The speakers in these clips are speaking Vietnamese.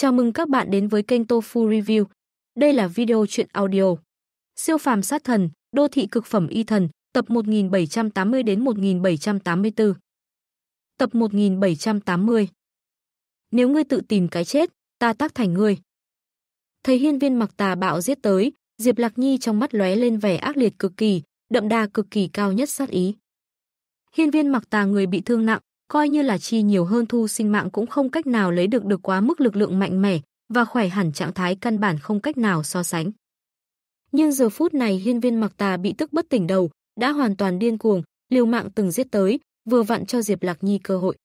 Chào mừng các bạn đến với kênh Tofu Review. Đây là video truyện audio. Siêu phàm sát thần, đô thị cực phẩm y thần, tập 1780 đến 1784. Tập 1780. Nếu ngươi tự tìm cái chết, ta tác thành ngươi. Thấy hiên viên mặc tà bạo giết tới, Diệp Lạc Nhi trong mắt lóe lên vẻ ác liệt cực kỳ, đậm đà cực kỳ cao nhất sát ý. Hiên viên mặc tà người bị thương nặng, coi như là chi nhiều hơn thu sinh mạng cũng không cách nào lấy được được quá mức lực lượng mạnh mẽ và khỏe hẳn trạng thái căn bản không cách nào so sánh. Nhưng giờ phút này hiên viên mặc tà bị tức bất tỉnh đầu, đã hoàn toàn điên cuồng, liều mạng từng giết tới, vừa vặn cho Diệp Lạc Nhi cơ hội.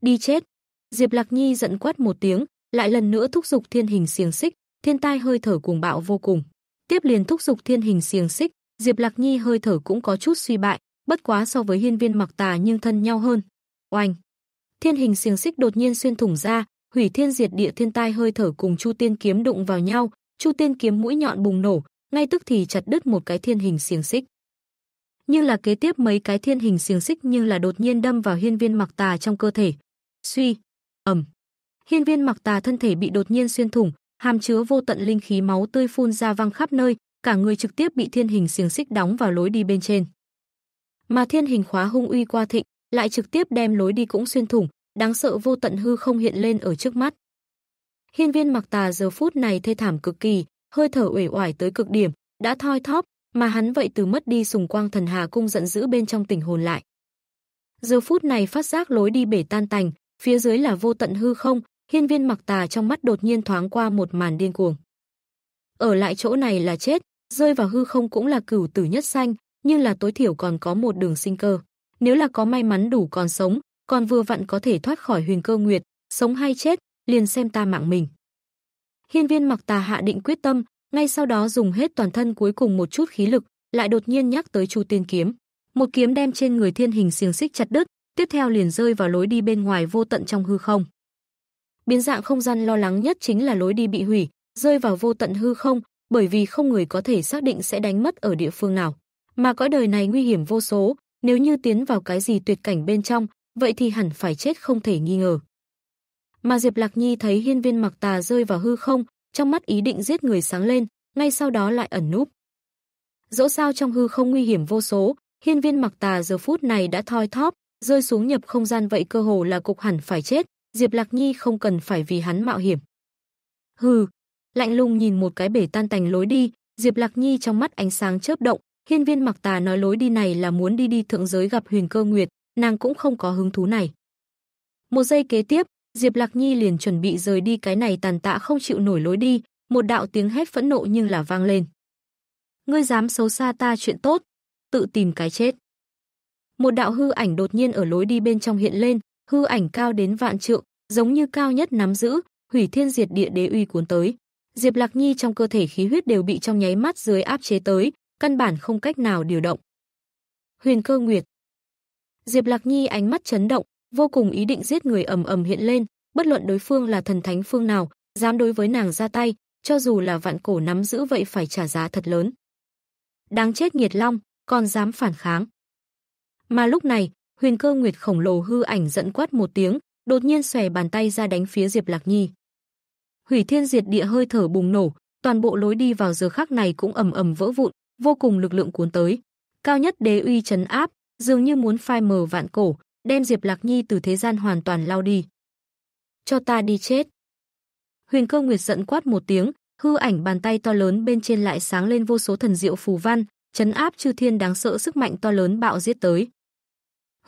Đi chết! Diệp Lạc Nhi giận quát một tiếng, lại lần nữa thúc giục thiên hình xiềng xích, thiên tai hơi thở cuồng bạo vô cùng. Tiếp liền thúc giục thiên hình xiềng xích, Diệp Lạc Nhi hơi thở cũng có chút suy bại, bất quá so với hiên viên mặc tà nhưng thân nhau hơn, Oanh! Thiên hình xiềng xích đột nhiên xuyên thủng ra, hủy thiên diệt địa thiên tai hơi thở cùng Chu Tiên kiếm đụng vào nhau, Chu Tiên kiếm mũi nhọn bùng nổ, ngay tức thì chặt đứt một cái thiên hình xiềng xích. Nhưng là kế tiếp mấy cái thiên hình xiềng xích nhưng là đột nhiên đâm vào hiên viên mặc tà trong cơ thể. Suy, ầm. Hiên viên mặc tà thân thể bị đột nhiên xuyên thủng, hàm chứa vô tận linh khí máu tươi phun ra văng khắp nơi, cả người trực tiếp bị thiên hình xiềng xích đóng vào lối đi bên trên. Mà thiên hình khóa hung uy qua thịnh, lại trực tiếp đem lối đi cũng xuyên thủng, đáng sợ vô tận hư không hiện lên ở trước mắt. Hiên viên mặc tà giờ phút này thê thảm cực kỳ, hơi thở uể oải tới cực điểm, đã thoi thóp, mà hắn vậy từ mất đi sùng quang thần hà cung giận dữ bên trong tình hồn lại. Giờ phút này phát giác lối đi bể tan tành, phía dưới là vô tận hư không, hiên viên mặc tà trong mắt đột nhiên thoáng qua một màn điên cuồng. Ở lại chỗ này là chết, rơi vào hư không cũng là cửu tử nhất sanh, nhưng là tối thiểu còn có một đường sinh cơ. Nếu là có may mắn đủ còn sống, còn vừa vặn có thể thoát khỏi Huyền Cơ Nguyệt, sống hay chết, liền xem ta mạng mình. Hiên Viên Mặc Tà hạ định quyết tâm, ngay sau đó dùng hết toàn thân cuối cùng một chút khí lực, lại đột nhiên nhắc tới Chu Tiên kiếm, một kiếm đem trên người thiên hình xiềng xích chặt đứt, tiếp theo liền rơi vào lối đi bên ngoài vô tận trong hư không. Biến dạng không gian lo lắng nhất chính là lối đi bị hủy, rơi vào vô tận hư không, bởi vì không người có thể xác định sẽ đánh mất ở địa phương nào, mà cõi đời này nguy hiểm vô số, nếu như tiến vào cái gì tuyệt cảnh bên trong, vậy thì hẳn phải chết không thể nghi ngờ. Mà Diệp Lạc Nhi thấy hiên viên mặc tà rơi vào hư không, trong mắt ý định giết người sáng lên, ngay sau đó lại ẩn núp. Dẫu sao trong hư không nguy hiểm vô số, hiên viên mặc tà giờ phút này đã thoi thóp, rơi xuống nhập không gian vậy cơ hồ là cục hẳn phải chết, Diệp Lạc Nhi không cần phải vì hắn mạo hiểm. Hừ, lạnh lùng nhìn một cái bể tan tành lối đi, Diệp Lạc Nhi trong mắt ánh sáng chớp động, Hiên Viên Mặc Tà nói lối đi này là muốn đi đi thượng giới gặp Huyền Cơ Nguyệt, nàng cũng không có hứng thú này. Một giây kế tiếp, Diệp Lạc Nhi liền chuẩn bị rời đi cái này tàn tạ không chịu nổi lối đi, một đạo tiếng hét phẫn nộ nhưng là vang lên. Ngươi dám xấu xa ta chuyện tốt, tự tìm cái chết. Một đạo hư ảnh đột nhiên ở lối đi bên trong hiện lên, hư ảnh cao đến vạn trượng, giống như cao nhất nắm giữ, hủy thiên diệt địa đế uy cuốn tới. Diệp Lạc Nhi trong cơ thể khí huyết đều bị trong nháy mắt dưới áp chế tới, căn bản không cách nào điều động. Huyền Cơ Nguyệt. Diệp Lạc Nhi ánh mắt chấn động, vô cùng ý định giết người ầm ầm hiện lên, bất luận đối phương là thần thánh phương nào, dám đối với nàng ra tay, cho dù là vạn cổ nắm giữ vậy phải trả giá thật lớn. Đáng chết nghiệt long, còn dám phản kháng. Mà lúc này, Huyền Cơ Nguyệt khổng lồ hư ảnh giận quát một tiếng, đột nhiên xòe bàn tay ra đánh phía Diệp Lạc Nhi. Hủy Thiên Diệt Địa hơi thở bùng nổ, toàn bộ lối đi vào giờ khắc này cũng ầm ầm vỡ vụn, vô cùng lực lượng cuốn tới. Cao nhất đế uy trấn áp, dường như muốn phai mờ vạn cổ, đem Diệp Lạc Nhi từ thế gian hoàn toàn lao đi. Cho ta đi chết. Huyền Cơ Nguyệt giận quát một tiếng, hư ảnh bàn tay to lớn bên trên lại sáng lên vô số thần diệu phù văn, trấn áp chư thiên đáng sợ sức mạnh to lớn bạo giết tới.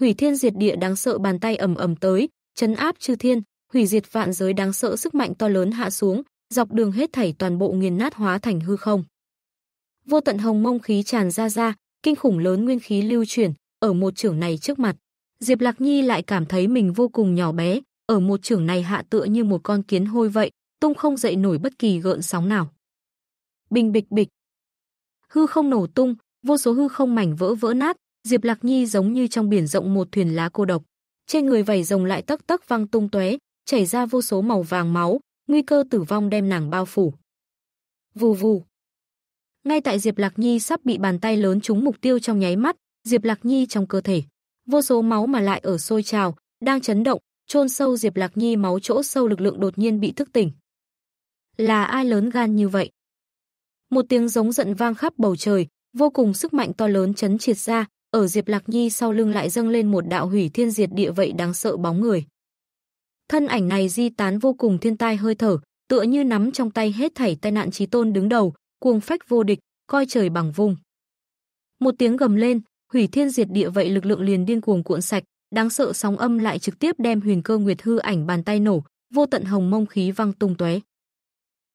Hủy thiên diệt địa đáng sợ bàn tay ầm ầm tới, trấn áp chư thiên, hủy diệt vạn giới đáng sợ sức mạnh to lớn hạ xuống, dọc đường hết thảy toàn bộ nghiền nát hóa thành hư không vô tận hồng mông khí tràn ra ra, kinh khủng lớn nguyên khí lưu chuyển ở một trưởng này trước mặt. Diệp Lạc Nhi lại cảm thấy mình vô cùng nhỏ bé, ở một trưởng này hạ tựa như một con kiến hôi vậy, tung không dậy nổi bất kỳ gợn sóng nào. Bình bịch bịch. Hư không nổ tung, vô số hư không mảnh vỡ vỡ nát, Diệp Lạc Nhi giống như trong biển rộng một thuyền lá cô độc. Trên người vảy rồng lại tấc tấc văng tung tóe, chảy ra vô số màu vàng máu, nguy cơ tử vong đem nàng bao phủ. Vù vù. Ngay tại Diệp Lạc Nhi sắp bị bàn tay lớn trúng mục tiêu trong nháy mắt, Diệp Lạc Nhi trong cơ thể, vô số máu mà lại ở sôi trào, đang chấn động, chôn sâu Diệp Lạc Nhi máu chỗ sâu lực lượng đột nhiên bị thức tỉnh. Là ai lớn gan như vậy? Một tiếng giống giận vang khắp bầu trời, vô cùng sức mạnh to lớn chấn triệt ra, ở Diệp Lạc Nhi sau lưng lại dâng lên một đạo hủy thiên diệt địa vậy đáng sợ bóng người. Thân ảnh này di tán vô cùng thiên tai hơi thở, tựa như nắm trong tay hết thảy tai nạn chí tôn đứng đầu, cuồng phách vô địch, coi trời bằng vùng. Một tiếng gầm lên, hủy thiên diệt địa vậy lực lượng liền điên cuồng cuộn sạch, đáng sợ sóng âm lại trực tiếp đem Huyền Cơ Nguyệt hư ảnh bàn tay nổ, vô tận hồng mông khí văng tung tóe.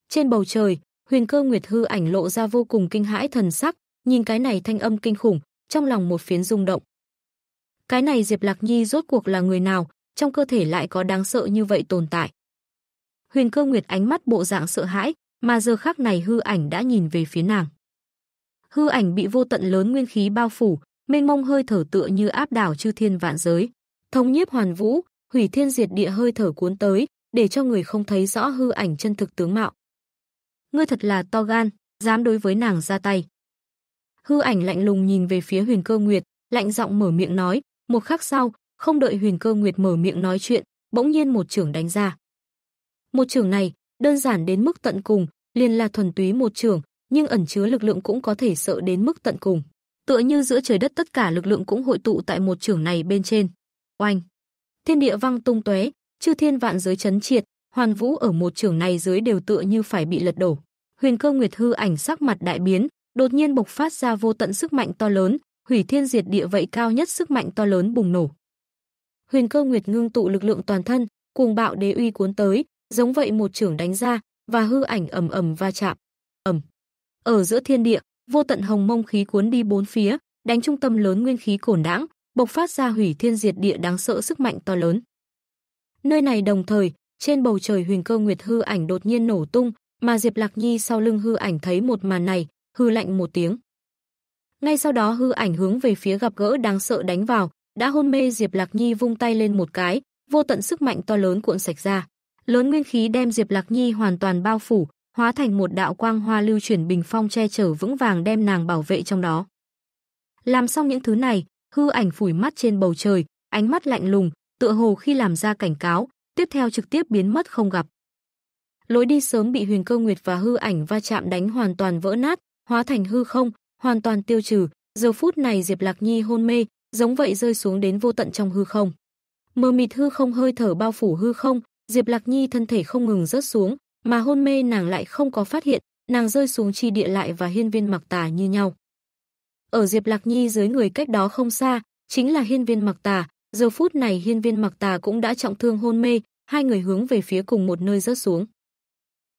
Trên bầu trời, Huyền Cơ Nguyệt hư ảnh lộ ra vô cùng kinh hãi thần sắc, nhìn cái này thanh âm kinh khủng, trong lòng một phiến rung động. Cái này Diệp Lạc Nhi rốt cuộc là người nào, trong cơ thể lại có đáng sợ như vậy tồn tại. Huyền Cơ Nguyệt ánh mắt bộ dạng sợ hãi, mà giờ khắc này hư ảnh đã nhìn về phía nàng. Hư ảnh bị vô tận lớn nguyên khí bao phủ, mênh mông hơi thở tựa như áp đảo chư thiên vạn giới, thống nhiếp hoàn vũ, hủy thiên diệt địa hơi thở cuốn tới, để cho người không thấy rõ hư ảnh chân thực tướng mạo. Ngươi thật là to gan, dám đối với nàng ra tay. Hư ảnh lạnh lùng nhìn về phía Huyền Cơ Nguyệt, lạnh giọng mở miệng nói, một khắc sau, không đợi Huyền Cơ Nguyệt mở miệng nói chuyện, bỗng nhiên một trưởng đánh ra. Một trưởng này, đơn giản đến mức tận cùng, liền là thuần túy một trường, nhưng ẩn chứa lực lượng cũng có thể sợ đến mức tận cùng. Tựa như giữa trời đất tất cả lực lượng cũng hội tụ tại một trường này bên trên. Oanh! Thiên địa văng tung tóe, chư thiên vạn giới chấn triệt, hoàn vũ ở một trường này dưới đều tựa như phải bị lật đổ. Huyền Cơ Nguyệt hư ảnh sắc mặt đại biến, đột nhiên bộc phát ra vô tận sức mạnh to lớn, hủy thiên diệt địa vậy cao nhất sức mạnh to lớn bùng nổ. Huyền Cơ Nguyệt ngưng tụ lực lượng toàn thân, cuồng bạo đế uy cuốn tới, giống vậy một trưởng đánh ra và hư ảnh ầm ầm va chạm. Ầm. Ở giữa thiên địa, vô tận hồng mông khí cuốn đi bốn phía, đánh trung tâm lớn nguyên khí cổn đãng, bộc phát ra hủy thiên diệt địa đáng sợ sức mạnh to lớn. Nơi này đồng thời, trên bầu trời huyền cơ nguyệt hư ảnh đột nhiên nổ tung, mà Diệp Lạc Nhi sau lưng hư ảnh thấy một màn này, hư lạnh một tiếng. Ngay sau đó hư ảnh hướng về phía gặp gỡ đáng sợ đánh vào, đã hôn mê Diệp Lạc Nhi vung tay lên một cái, vô tận sức mạnh to lớn cuộn sạch ra lớn nguyên khí đem Diệp Lạc Nhi hoàn toàn bao phủ, hóa thành một đạo quang hoa lưu chuyển bình phong che chở vững vàng đem nàng bảo vệ trong đó. Làm xong những thứ này, hư ảnh phủi mắt trên bầu trời, ánh mắt lạnh lùng, tựa hồ khi làm ra cảnh cáo, tiếp theo trực tiếp biến mất không gặp. Lối đi sớm bị Huyền Cơ Nguyệt và hư ảnh va chạm đánh hoàn toàn vỡ nát, hóa thành hư không, hoàn toàn tiêu trừ, giờ phút này Diệp Lạc Nhi hôn mê, giống vậy rơi xuống đến vô tận trong hư không. Mờ mịt hư không hơi thở bao phủ hư không, Diệp Lạc Nhi thân thể không ngừng rớt xuống, mà hôn mê nàng lại không có phát hiện, nàng rơi xuống chi địa lại và hiên viên mặc tà như nhau. Ở Diệp Lạc Nhi dưới người cách đó không xa, chính là hiên viên mặc tà, giờ phút này hiên viên mặc tà cũng đã trọng thương hôn mê, hai người hướng về phía cùng một nơi rớt xuống.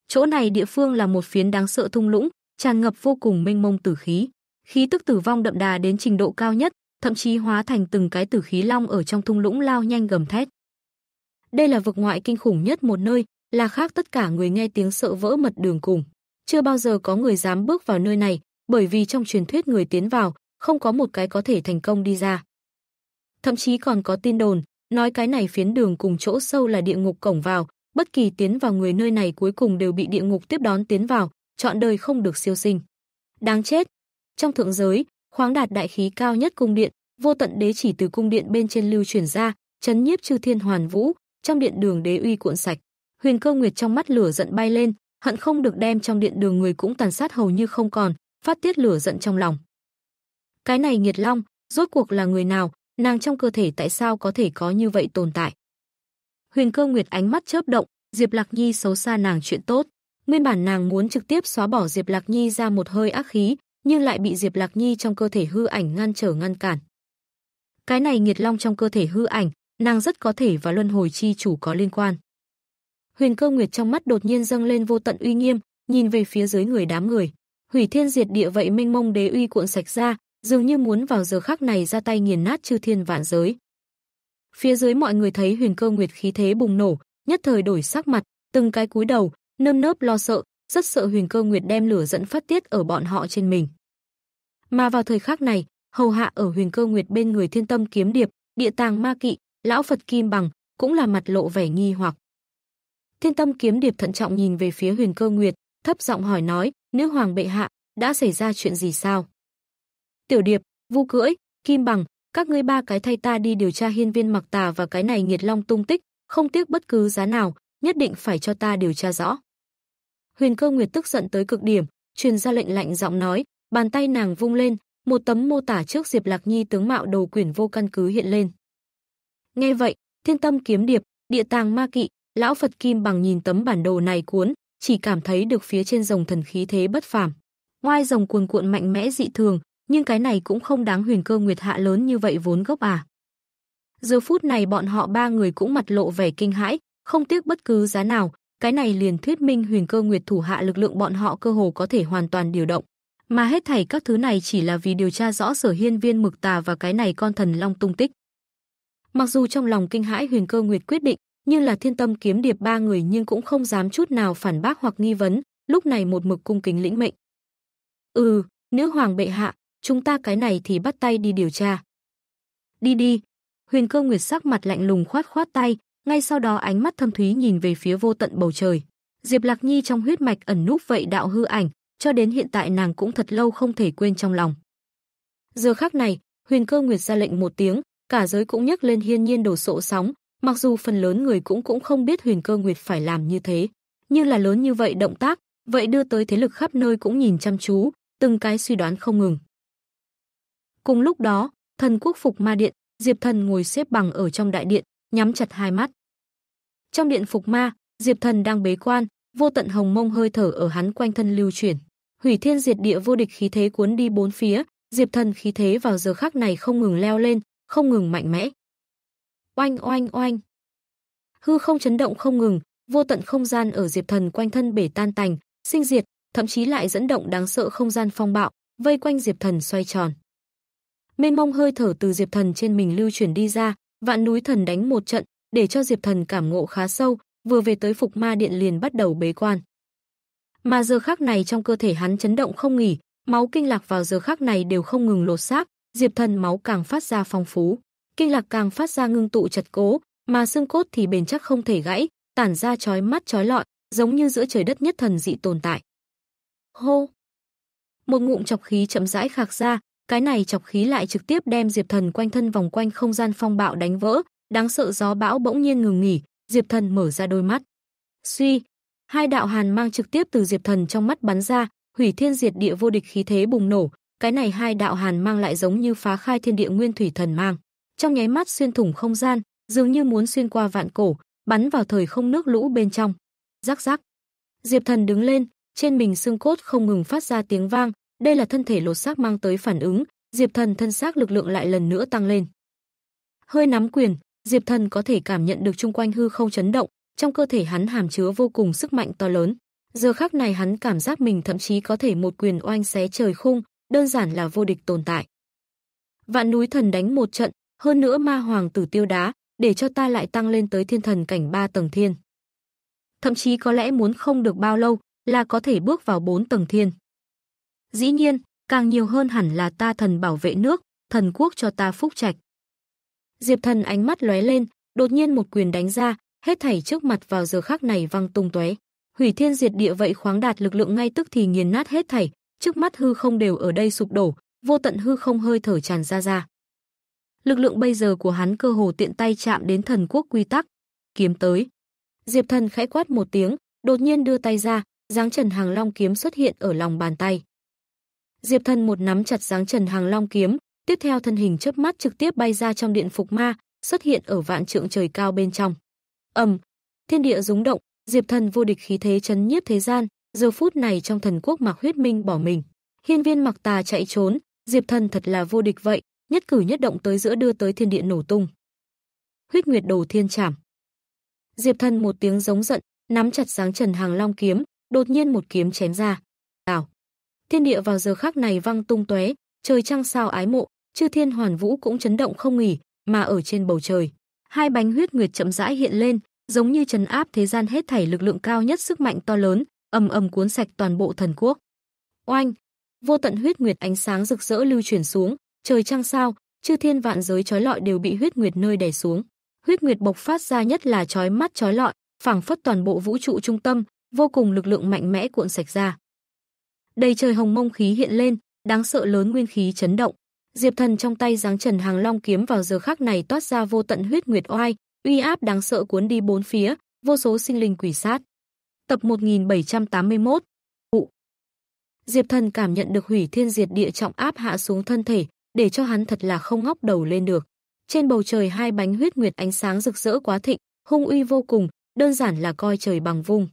Chỗ này địa phương là một phiến đáng sợ thung lũng, tràn ngập vô cùng mênh mông tử khí. Khí tức tử vong đậm đà đến trình độ cao nhất, thậm chí hóa thành từng cái tử khí long ở trong thung lũng lao nhanh gầm thét. Đây là vực ngoại kinh khủng nhất một nơi, là khác tất cả người nghe tiếng sợ vỡ mật đường cùng. Chưa bao giờ có người dám bước vào nơi này, bởi vì trong truyền thuyết người tiến vào, không có một cái có thể thành công đi ra. Thậm chí còn có tin đồn, nói cái này phiến đường cùng chỗ sâu là địa ngục cổng vào, bất kỳ tiến vào người nơi này cuối cùng đều bị địa ngục tiếp đón tiến vào, chọn đời không được siêu sinh. Đáng chết! Trong thượng giới, khoáng đạt đại khí cao nhất cung điện, vô tận đế chỉ từ cung điện bên trên lưu chuyển ra, chấn nhiếp chư thiên hoàn vũ, trong điện đường đế uy cuộn sạch, Huyền Cơ Nguyệt trong mắt lửa giận bay lên, hận không được đem trong điện đường người cũng tàn sát hầu như không còn, phát tiết lửa giận trong lòng. Cái này Nghiệt Long, rốt cuộc là người nào, nàng trong cơ thể tại sao có thể có như vậy tồn tại? Huyền Cơ Nguyệt ánh mắt chớp động, Diệp Lạc Nhi xấu xa nàng chuyện tốt, nguyên bản nàng muốn trực tiếp xóa bỏ Diệp Lạc Nhi ra một hơi ác khí, nhưng lại bị Diệp Lạc Nhi trong cơ thể hư ảnh ngăn trở ngăn cản. Cái này Nghiệt Long trong cơ thể hư ảnh, nàng rất có thể và luân hồi chi chủ có liên quan. Huyền Cơ Nguyệt trong mắt đột nhiên dâng lên vô tận uy nghiêm, nhìn về phía dưới người đám người. Hủy Thiên Diệt Địa vậy mênh mông đế uy cuộn sạch ra, dường như muốn vào giờ khắc này ra tay nghiền nát chư thiên vạn giới. Phía dưới mọi người thấy Huyền Cơ Nguyệt khí thế bùng nổ, nhất thời đổi sắc mặt, từng cái cúi đầu, nơm nớp lo sợ, rất sợ Huyền Cơ Nguyệt đem lửa dẫn phát tiết ở bọn họ trên mình. Mà vào thời khắc này, hầu hạ ở Huyền Cơ Nguyệt bên người Thiên Tâm kiếm điệp, Địa Tàng Ma Kỵ, lão Phật Kim Bằng cũng là mặt lộ vẻ nghi hoặc. Thiên Tâm kiếm điệp thận trọng nhìn về phía Huyền Cơ Nguyệt, thấp giọng hỏi nói, "Nữ hoàng bệ hạ, đã xảy ra chuyện gì sao?" Tiểu Điệp, Vu Cưỡi, Kim Bằng, các ngươi ba cái thay ta đi điều tra hiên viên Mặc Tà và cái này Nghiệt Long tung tích, không tiếc bất cứ giá nào, nhất định phải cho ta điều tra rõ. Huyền Cơ Nguyệt tức giận tới cực điểm, truyền ra lệnh lạnh giọng nói, bàn tay nàng vung lên, một tấm mô tả trước Diệp Lạc Nhi tướng mạo đầu quyển vô căn cứ hiện lên. Nghe vậy, Thiên Tâm kiếm điệp, Địa Tàng ma kỵ, lão Phật Kim bằng nhìn tấm bản đồ này cuốn, chỉ cảm thấy được phía trên rồng thần khí thế bất phàm. Ngoài rồng cuồn cuộn mạnh mẽ dị thường, nhưng cái này cũng không đáng huyền cơ nguyệt hạ lớn như vậy vốn gốc à. Giờ phút này bọn họ ba người cũng mặt lộ vẻ kinh hãi, không tiếc bất cứ giá nào, cái này liền thuyết minh huyền cơ nguyệt thủ hạ lực lượng bọn họ cơ hồ có thể hoàn toàn điều động. Mà hết thảy các thứ này chỉ là vì điều tra rõ sở hiên viên mực tà và cái này con thần long tung tích. Mặc dù trong lòng kinh hãi Huyền Cơ Nguyệt quyết định, nhưng là Thiên Tâm kiếm điệp ba người nhưng cũng không dám chút nào phản bác hoặc nghi vấn, lúc này một mực cung kính lĩnh mệnh. "Ừ, nữ hoàng bệ hạ, chúng ta cái này thì bắt tay đi điều tra." "Đi đi." Huyền Cơ Nguyệt sắc mặt lạnh lùng khoát khoát tay, ngay sau đó ánh mắt thâm thúy nhìn về phía vô tận bầu trời. Diệp Lạc Nhi trong huyết mạch ẩn núp vậy đạo hư ảnh, cho đến hiện tại nàng cũng thật lâu không thể quên trong lòng. Giờ khắc này, Huyền Cơ Nguyệt ra lệnh một tiếng, cả giới cũng nhắc lên hiên nhiên đổ sộ sóng, mặc dù phần lớn người cũng cũng không biết Huyền Cơ Nguyệt phải làm như thế, nhưng là lớn như vậy động tác, vậy đưa tới thế lực khắp nơi cũng nhìn chăm chú, từng cái suy đoán không ngừng. Cùng lúc đó, thần quốc phục ma điện, Diệp Thần ngồi xếp bằng ở trong đại điện, nhắm chặt hai mắt. Trong điện phục ma, Diệp Thần đang bế quan, vô tận hồng mông hơi thở ở hắn quanh thân lưu chuyển, hủy thiên diệt địa vô địch khí thế cuốn đi bốn phía, Diệp Thần khí thế vào giờ khắc này không ngừng leo lên, không ngừng mạnh mẽ. Oanh oanh oanh. Hư không chấn động không ngừng, vô tận không gian ở Diệp Thần quanh thân bể tan tành, sinh diệt, thậm chí lại dẫn động đáng sợ không gian phong bạo, vây quanh Diệp Thần xoay tròn. Mênh mông hơi thở từ Diệp Thần trên mình lưu chuyển đi ra, vạn núi thần đánh một trận, để cho Diệp Thần cảm ngộ khá sâu, vừa về tới Phục Ma Điện liền bắt đầu bế quan. Mà giờ khắc này trong cơ thể hắn chấn động không nghỉ, máu kinh lạc vào giờ khắc này đều không ngừng lột xác, Diệp Thần máu càng phát ra phong phú, kinh lạc càng phát ra ngưng tụ chật cố, mà xương cốt thì bền chắc không thể gãy, tản ra chói mắt chói lọi, giống như giữa trời đất nhất thần dị tồn tại. Hô! Một ngụm chọc khí chậm rãi khạc ra, cái này chọc khí lại trực tiếp đem Diệp Thần quanh thân vòng quanh không gian phong bạo đánh vỡ, đáng sợ gió bão bỗng nhiên ngừng nghỉ, Diệp Thần mở ra đôi mắt. Suy, hai đạo hàn mang trực tiếp từ Diệp Thần trong mắt bắn ra, hủy thiên diệt địa vô địch khí thế bùng nổ, cái này hai đạo hàn mang lại giống như phá khai thiên địa nguyên thủy thần mang, trong nháy mắt xuyên thủng không gian, dường như muốn xuyên qua vạn cổ, bắn vào thời không nước lũ bên trong. Rắc rắc. Diệp Thần đứng lên, trên mình xương cốt không ngừng phát ra tiếng vang, đây là thân thể lột xác mang tới phản ứng, Diệp Thần thân xác lực lượng lại lần nữa tăng lên. Hơi nắm quyền, Diệp Thần có thể cảm nhận được xung quanh hư không chấn động, trong cơ thể hắn hàm chứa vô cùng sức mạnh to lớn. Giờ khắc này hắn cảm giác mình thậm chí có thể một quyền oanh xé trời khung, đơn giản là vô địch tồn tại. Vạn núi thần đánh một trận, hơn nữa ma hoàng tử tiêu đá, để cho ta lại tăng lên tới thiên thần cảnh 3 tầng thiên. Thậm chí có lẽ muốn không được bao lâu là có thể bước vào 4 tầng thiên. Dĩ nhiên, càng nhiều hơn hẳn là ta thần bảo vệ nước, thần quốc cho ta phúc trạch. Diệp thần ánh mắt lóe lên, đột nhiên một quyền đánh ra, hết thảy trước mặt vào giờ khắc này văng tung tóe. Hủy thiên diệt địa vậy khoáng đạt lực lượng ngay tức thì nghiền nát hết thảy, trước mắt hư không đều ở đây sụp đổ, vô tận hư không hơi thở tràn ra ra. Lực lượng bây giờ của hắn cơ hồ tiện tay chạm đến thần quốc quy tắc, kiếm tới. Diệp Thần khẽ quát một tiếng, đột nhiên đưa tay ra, dáng Trần Hàng Long kiếm xuất hiện ở lòng bàn tay. Diệp Thần một nắm chặt dáng Trần Hàng Long kiếm, tiếp theo thân hình chớp mắt trực tiếp bay ra trong điện phục ma, xuất hiện ở vạn trượng trời cao bên trong. Ầm, thiên địa rúng động, Diệp Thần vô địch khí thế chấn nhiếp thế gian, giờ phút này trong thần quốc Mạc Huyết Minh bỏ mình. Hiên Viên Mạc Tà chạy trốn, Diệp Thần thật là vô địch vậy, nhất cử nhất động tới giữa đưa tới thiên địa nổ tung. Huyết Nguyệt Đồ Thiên Trảm. Diệp Thần một tiếng giống giận, nắm chặt sáng Trần Hàng Long kiếm, đột nhiên một kiếm chém ra. Ảo. Thiên địa vào giờ khắc này vang tung tóe, trời trăng sao ái mộ, chư thiên hoàn vũ cũng chấn động không nghỉ, mà ở trên bầu trời, hai bánh huyết nguyệt chậm rãi hiện lên, giống như trấn áp thế gian hết thảy lực lượng cao nhất sức mạnh to lớn, ầm ầm cuốn sạch toàn bộ thần quốc. Oanh! Vô tận huyết nguyệt ánh sáng rực rỡ lưu chuyển xuống, trời trăng sao, chư thiên vạn giới chói lọi đều bị huyết nguyệt nơi đè xuống. Huyết nguyệt bộc phát ra nhất là chói mắt chói lọi, phảng phất toàn bộ vũ trụ trung tâm, vô cùng lực lượng mạnh mẽ cuộn sạch ra. Đầy trời hồng mông khí hiện lên, đáng sợ lớn nguyên khí chấn động. Diệp Thần trong tay giáng Trần Hàng Long kiếm vào giờ khắc này toát ra vô tận huyết nguyệt oai, uy áp đáng sợ cuốn đi bốn phía, vô số sinh linh quỷ sát tập 1781. Ụ. Diệp Thần cảm nhận được hủy thiên diệt địa trọng áp hạ xuống thân thể, để cho hắn thật là không ngóc đầu lên được. Trên bầu trời hai bánh huyết nguyệt ánh sáng rực rỡ quá thịnh, hung uy vô cùng, đơn giản là coi trời bằng vung.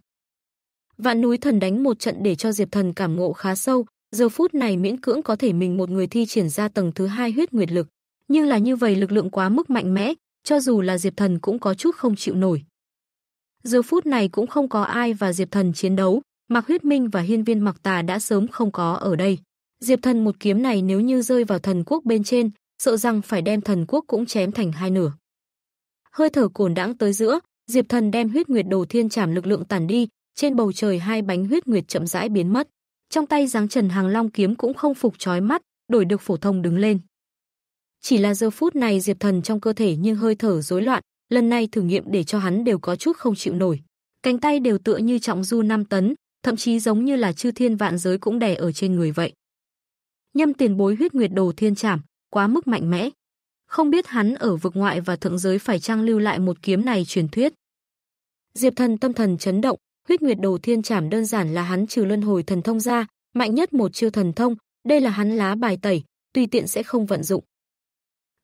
Vạn núi thần đánh một trận để cho Diệp Thần cảm ngộ khá sâu, giờ phút này miễn cưỡng có thể mình một người thi triển ra tầng thứ hai huyết nguyệt lực, nhưng là như vậy lực lượng quá mức mạnh mẽ, cho dù là Diệp Thần cũng có chút không chịu nổi. Giờ phút này cũng không có ai và Diệp Thần chiến đấu, Mạc Huyết Minh và Hiên Viên Mạc Tà đã sớm không có ở đây. Diệp Thần một kiếm này nếu như rơi vào thần quốc bên trên, sợ rằng phải đem thần quốc cũng chém thành hai nửa. Hơi thở cồn đãng tới giữa, Diệp Thần đem huyết nguyệt đồ thiên trảm lực lượng tản đi, trên bầu trời hai bánh huyết nguyệt chậm rãi biến mất. Trong tay giáng Trần Hàng Long kiếm cũng không phục chói mắt, đổi được phổ thông đứng lên. Chỉ là giờ phút này Diệp Thần trong cơ thể nhưng hơi thở rối loạn, lần này thử nghiệm để cho hắn đều có chút không chịu nổi. Cánh tay đều tựa như trọng du 5 tấn, thậm chí giống như là chư thiên vạn giới cũng đè ở trên người vậy. Nhâm tiền bối huyết nguyệt đồ thiên trảm, quá mức mạnh mẽ. Không biết hắn ở vực ngoại và thượng giới phải trang lưu lại một kiếm này truyền thuyết. Diệp thần tâm thần chấn động, huyết nguyệt đồ thiên trảm đơn giản là hắn trừ luân hồi thần thông ra, mạnh nhất một chiêu thần thông, đây là hắn lá bài tẩy, tùy tiện sẽ không vận dụng.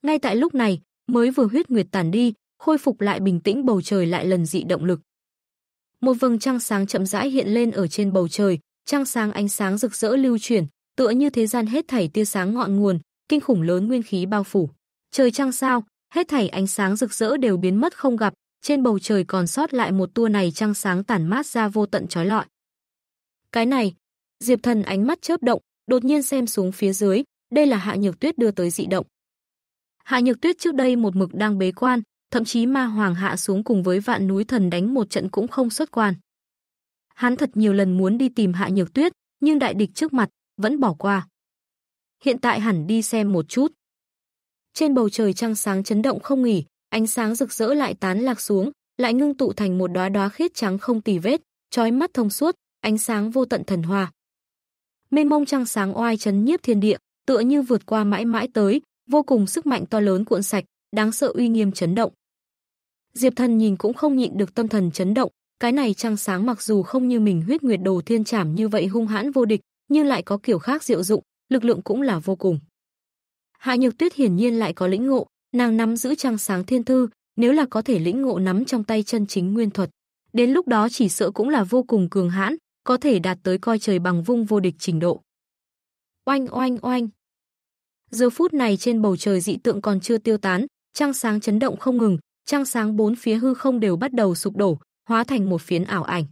Ngay tại lúc này, mới vừa huyết nguyệt tản đi, khôi phục lại bình tĩnh bầu trời lại lần dị động lực. Một vầng trăng sáng chậm rãi hiện lên ở trên bầu trời, trăng sáng ánh sáng rực rỡ lưu chuyển, tựa như thế gian hết thảy tia sáng ngọn nguồn, kinh khủng lớn nguyên khí bao phủ. Trời trăng sao, hết thảy ánh sáng rực rỡ đều biến mất không gặp, trên bầu trời còn sót lại một tua này trăng sáng tản mát ra vô tận trói lọi. Cái này, Diệp Thần ánh mắt chớp động, đột nhiên xem xuống phía dưới, đây là Hạ Nhược Tuyết đưa tới dị động. Hạ Nhược Tuyết trước đây một mực đang bế quan, thậm chí ma hoàng hạ xuống cùng với vạn núi thần đánh một trận cũng không xuất quan. Hắn thật nhiều lần muốn đi tìm Hạ Nhược Tuyết, nhưng đại địch trước mặt vẫn bỏ qua. Hiện tại hẳn đi xem một chút. Trên bầu trời trăng sáng chấn động không nghỉ, ánh sáng rực rỡ lại tán lạc xuống, lại ngưng tụ thành một đóa đóa khiết trắng không tì vết, trói mắt thông suốt, ánh sáng vô tận thần hòa Mênh mông trăng sáng oai chấn nhiếp thiên địa, tựa như vượt qua mãi mãi tới, vô cùng sức mạnh to lớn cuộn sạch, đáng sợ uy nghiêm chấn động. Diệp Thần nhìn cũng không nhịn được tâm thần chấn động, cái này trăng sáng mặc dù không như mình huyết nguyệt đồ thiên trảm như vậy hung hãn vô địch, nhưng lại có kiểu khác diệu dụng, lực lượng cũng là vô cùng. Hạ Nhược Tuyết hiển nhiên lại có lĩnh ngộ, nàng nắm giữ trăng sáng thiên thư, nếu là có thể lĩnh ngộ nắm trong tay chân chính nguyên thuật, đến lúc đó chỉ sợ cũng là vô cùng cường hãn, có thể đạt tới coi trời bằng vung vô địch trình độ. Oanh oanh oanh. Giờ phút này trên bầu trời dị tượng còn chưa tiêu tán, trăng sáng chấn động không ngừng, trăng sáng bốn phía hư không đều bắt đầu sụp đổ, hóa thành một phiến ảo ảnh.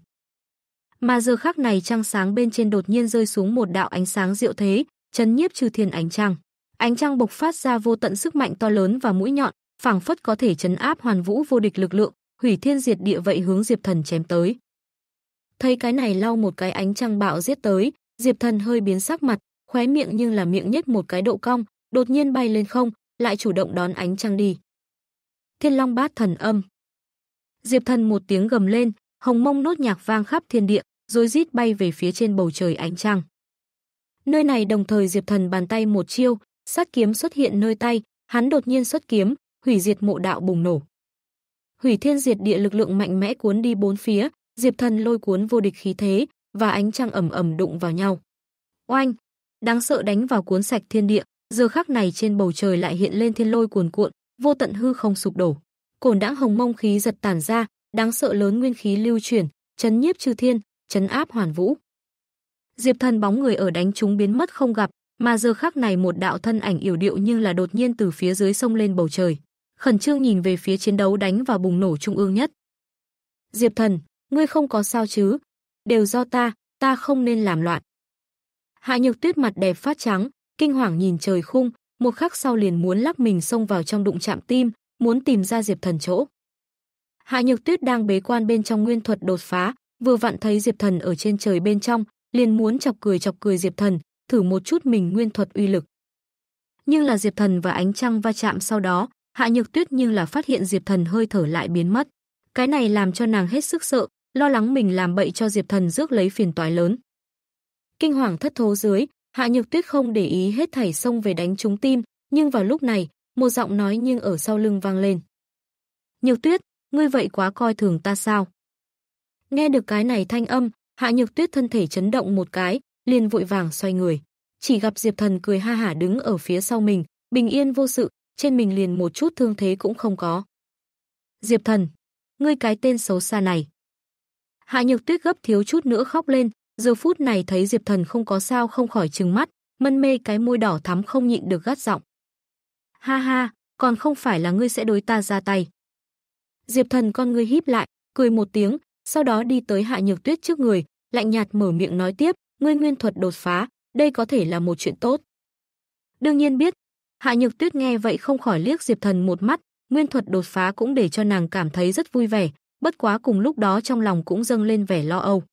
Mà giờ khắc này trăng sáng bên trên đột nhiên rơi xuống một đạo ánh sáng diệu thế, chấn nhiếp trừ thiên ánh trăng. Ánh trăng bộc phát ra vô tận sức mạnh to lớn và mũi nhọn, phảng phất có thể chấn áp hoàn vũ vô địch lực lượng, hủy thiên diệt địa vậy hướng Diệp Thần chém tới. Thấy cái này lau một cái ánh trăng bạo giết tới, Diệp Thần hơi biến sắc mặt, khóe miệng nhưng là miệng nhếch một cái độ cong, đột nhiên bay lên không, lại chủ động đón ánh trăng đi. Thiên Long Bát Thần Âm. Diệp Thần một tiếng gầm lên, hồng mông nốt nhạc vang khắp thiên địa, rồi rít bay về phía trên bầu trời ánh trăng. Nơi này đồng thời Diệp Thần bàn tay một chiêu, sát kiếm xuất hiện nơi tay, hắn đột nhiên xuất kiếm, hủy diệt mộ đạo bùng nổ. Hủy thiên diệt địa lực lượng mạnh mẽ cuốn đi bốn phía, Diệp Thần lôi cuốn vô địch khí thế và ánh trăng ẩm ẩm đụng vào nhau. Oanh, đáng sợ đánh vào cuốn sạch thiên địa, giờ khắc này trên bầu trời lại hiện lên thiên lôi cuồn cuộn, vô tận hư không sụp đổ. Cổn đãng hồng mông khí giật tản ra, đáng sợ lớn nguyên khí lưu chuyển, chấn nhiếp chư thiên, chấn áp hoàn vũ. Diệp Thần bóng người ở đánh chúng biến mất không gặp, mà giờ khắc này một đạo thân ảnh yểu điệu nhưng là đột nhiên từ phía dưới sông lên bầu trời. Khẩn Trương nhìn về phía chiến đấu đánh vào bùng nổ trung ương nhất. Diệp Thần, ngươi không có sao chứ? Đều do ta, ta không nên làm loạn. Hạ Nhược Tuyết mặt đẹp phát trắng, kinh hoàng nhìn trời khung, một khắc sau liền muốn lắc mình xông vào trong đụng chạm tim, muốn tìm ra Diệp Thần chỗ. Hạ Nhược Tuyết đang bế quan bên trong nguyên thuật đột phá, vừa vặn thấy Diệp Thần ở trên trời bên trong, liền muốn chọc cười chọc cười Diệp Thần, thử một chút mình nguyên thuật uy lực. Nhưng là Diệp Thần và ánh trăng va chạm sau đó, Hạ Nhược Tuyết nhưng là phát hiện Diệp Thần hơi thở lại biến mất. Cái này làm cho nàng hết sức sợ, lo lắng mình làm bậy cho Diệp Thần rước lấy phiền toái lớn. Kinh hoàng thất thố dưới, Hạ Nhược Tuyết không để ý hết thảy xông về đánh trúng tim, nhưng vào lúc này, một giọng nói nhưng ở sau lưng vang lên. Nhược Tuyết, ngươi vậy quá coi thường ta sao? Nghe được cái này thanh âm, Hạ Nhược Tuyết thân thể chấn động một cái, liền vội vàng xoay người. Chỉ gặp Diệp Thần cười ha hả đứng ở phía sau mình, bình yên vô sự, trên mình liền một chút thương thế cũng không có. Diệp Thần, ngươi cái tên xấu xa này. Hạ Nhược Tuyết gấp thiếu chút nữa khóc lên, Giờ phút này thấy Diệp Thần không có sao không khỏi trừng mắt, mân mê cái môi đỏ thắm không nhịn được gắt giọng. Ha ha, còn không phải là ngươi sẽ đối ta ra tay. Diệp Thần con ngươi híp lại, cười một tiếng, sau đó đi tới Hạ Nhược Tuyết trước người, lạnh nhạt mở miệng nói tiếp, ngươi nguyên thuật đột phá, đây có thể là một chuyện tốt. Đương nhiên biết, Hạ Nhược Tuyết nghe vậy không khỏi liếc Diệp Thần một mắt, nguyên thuật đột phá cũng để cho nàng cảm thấy rất vui vẻ, bất quá cùng lúc đó trong lòng cũng dâng lên vẻ lo âu.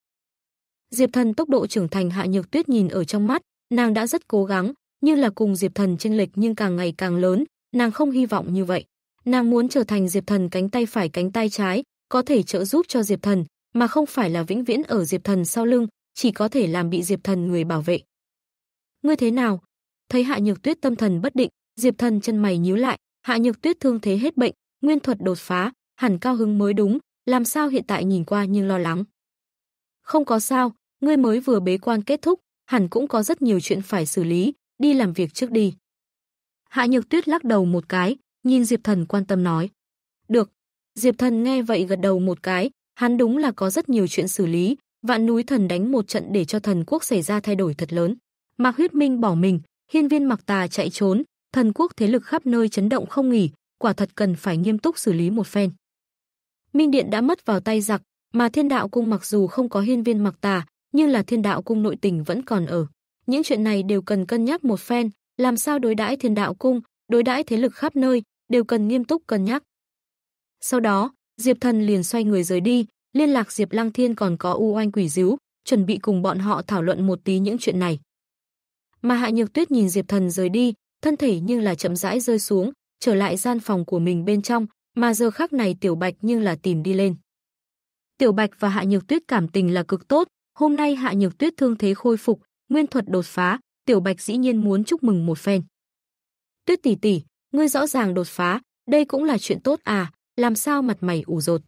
Diệp Thần tốc độ trưởng thành Hạ Nhược Tuyết nhìn ở trong mắt, nàng đã rất cố gắng, như là cùng Diệp Thần chênh lệch nhưng càng ngày càng lớn, nàng không hy vọng như vậy. Nàng muốn trở thành Diệp Thần cánh tay phải cánh tay trái, có thể trợ giúp cho Diệp Thần, mà không phải là vĩnh viễn ở Diệp Thần sau lưng, chỉ có thể làm bị Diệp Thần người bảo vệ. Ngươi thế nào? Thấy Hạ Nhược Tuyết tâm thần bất định, Diệp Thần chân mày nhíu lại, Hạ Nhược Tuyết thương thế hết bệnh, nguyên thuật đột phá, hẳn cao hứng mới đúng, làm sao hiện tại nhìn qua nhưng lo lắng. Không có sao, ngươi mới vừa bế quan kết thúc, hẳn cũng có rất nhiều chuyện phải xử lý, đi làm việc trước đi. Hạ Nhược Tuyết lắc đầu một cái, nhìn Diệp Thần quan tâm nói. Được. Diệp Thần nghe vậy gật đầu một cái, hắn đúng là có rất nhiều chuyện xử lý, vạn núi thần đánh một trận để cho thần quốc xảy ra thay đổi thật lớn. Mạc huyết minh bỏ mình, hiên viên mặc tà chạy trốn, thần quốc thế lực khắp nơi chấn động không nghỉ, quả thật cần phải nghiêm túc xử lý một phen. Minh Điện đã mất vào tay giặc, mà thiên đạo cung mặc dù không có hiên viên mặc tà, như là thiên đạo cung nội tình vẫn còn ở. Những chuyện này đều cần cân nhắc một phen, làm sao đối đãi thiên đạo cung, đối đãi thế lực khắp nơi, đều cần nghiêm túc cân nhắc. Sau đó, Diệp Thần liền xoay người rời đi, liên lạc Diệp Lăng Thiên còn có U Oanh Quỷ Díu, chuẩn bị cùng bọn họ thảo luận một tí những chuyện này. Mà Hạ Nhược Tuyết nhìn Diệp Thần rời đi, thân thể như là chậm rãi rơi xuống, trở lại gian phòng của mình bên trong, mà giờ khắc này Tiểu Bạch nhưng là tìm đi lên. Tiểu Bạch và Hạ Nhược Tuyết cảm tình là cực tốt, Hôm nay Hạ Nhược Tuyết thương thế khôi phục, nguyên thuật đột phá, Tiểu Bạch dĩ nhiên muốn chúc mừng một phen. Tuyết tỷ tỷ, ngươi rõ ràng đột phá, đây cũng là chuyện tốt à, làm sao mặt mày ủ rột.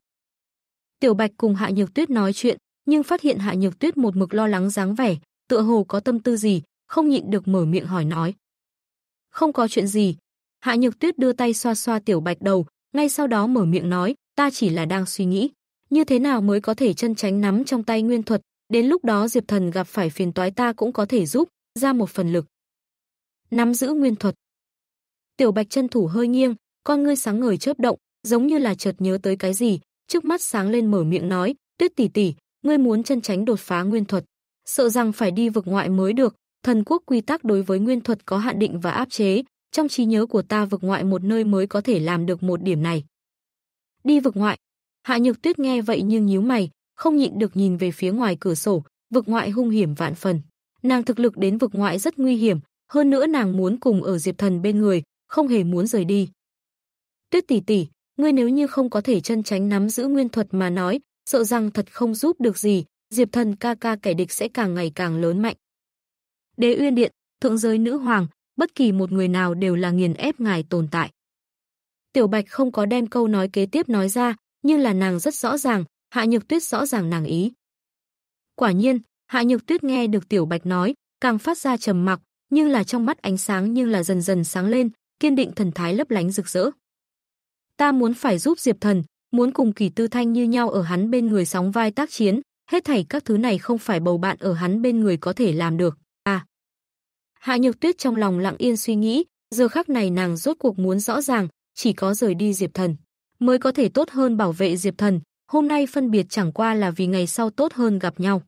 Tiểu Bạch cùng Hạ Nhược Tuyết nói chuyện, nhưng phát hiện Hạ Nhược Tuyết một mực lo lắng dáng vẻ, tựa hồ có tâm tư gì, không nhịn được mở miệng hỏi nói. Không có chuyện gì. Hạ Nhược Tuyết đưa tay xoa xoa Tiểu Bạch đầu, ngay sau đó mở miệng nói, ta chỉ là đang suy nghĩ, như thế nào mới có thể chân tránh nắm trong tay nguyên thuật, Đến lúc đó Diệp Thần gặp phải phiền toái ta cũng có thể giúp, ra một phần lực. Nắm giữ nguyên thuật. Tiểu Bạch chân thủ hơi nghiêng, con ngươi sáng ngời chớp động, giống như là chợt nhớ tới cái gì, trước mắt sáng lên mở miệng nói, "Tuyết tỷ tỷ, ngươi muốn chân tránh đột phá nguyên thuật, sợ rằng phải đi vực ngoại mới được, thần quốc quy tắc đối với nguyên thuật có hạn định và áp chế, trong trí nhớ của ta vực ngoại một nơi mới có thể làm được một điểm này." Đi vực ngoại? Hạ Nhược Tuyết nghe vậy nhưng nhíu mày, không nhịn được nhìn về phía ngoài cửa sổ, vực ngoại hung hiểm vạn phần. Nàng thực lực đến vực ngoại rất nguy hiểm, hơn nữa nàng muốn cùng ở Diệp Thần bên người, không hề muốn rời đi. Tuyết tỷ tỷ, ngươi nếu như không có thể chân tránh nắm giữ nguyên thuật mà nói, sợ rằng thật không giúp được gì, Diệp Thần ca ca kẻ địch sẽ càng ngày càng lớn mạnh. Đế Uyên Điện, thượng giới nữ hoàng, bất kỳ một người nào đều là nghiền ép ngài tồn tại. Tiểu Bạch không có đem câu nói kế tiếp nói ra, nhưng là nàng rất rõ ràng, Hạ Nhược Tuyết rõ ràng nàng ý. Quả nhiên, Hạ Nhược Tuyết nghe được Tiểu Bạch nói, càng phát ra trầm mặc, nhưng là trong mắt ánh sáng nhưng là dần dần sáng lên, kiên định thần thái lấp lánh rực rỡ. Ta muốn phải giúp Diệp Thần, muốn cùng Kỳ Tư Thanh như nhau ở hắn bên người sóng vai tác chiến, hết thảy các thứ này không phải bầu bạn ở hắn bên người có thể làm được. À. Hạ Nhược Tuyết trong lòng lặng yên suy nghĩ, giờ khắc này nàng rốt cuộc muốn rõ ràng, chỉ có rời đi Diệp Thần mới có thể tốt hơn bảo vệ Diệp Thần, hôm nay phân biệt chẳng qua là vì ngày sau tốt hơn gặp nhau.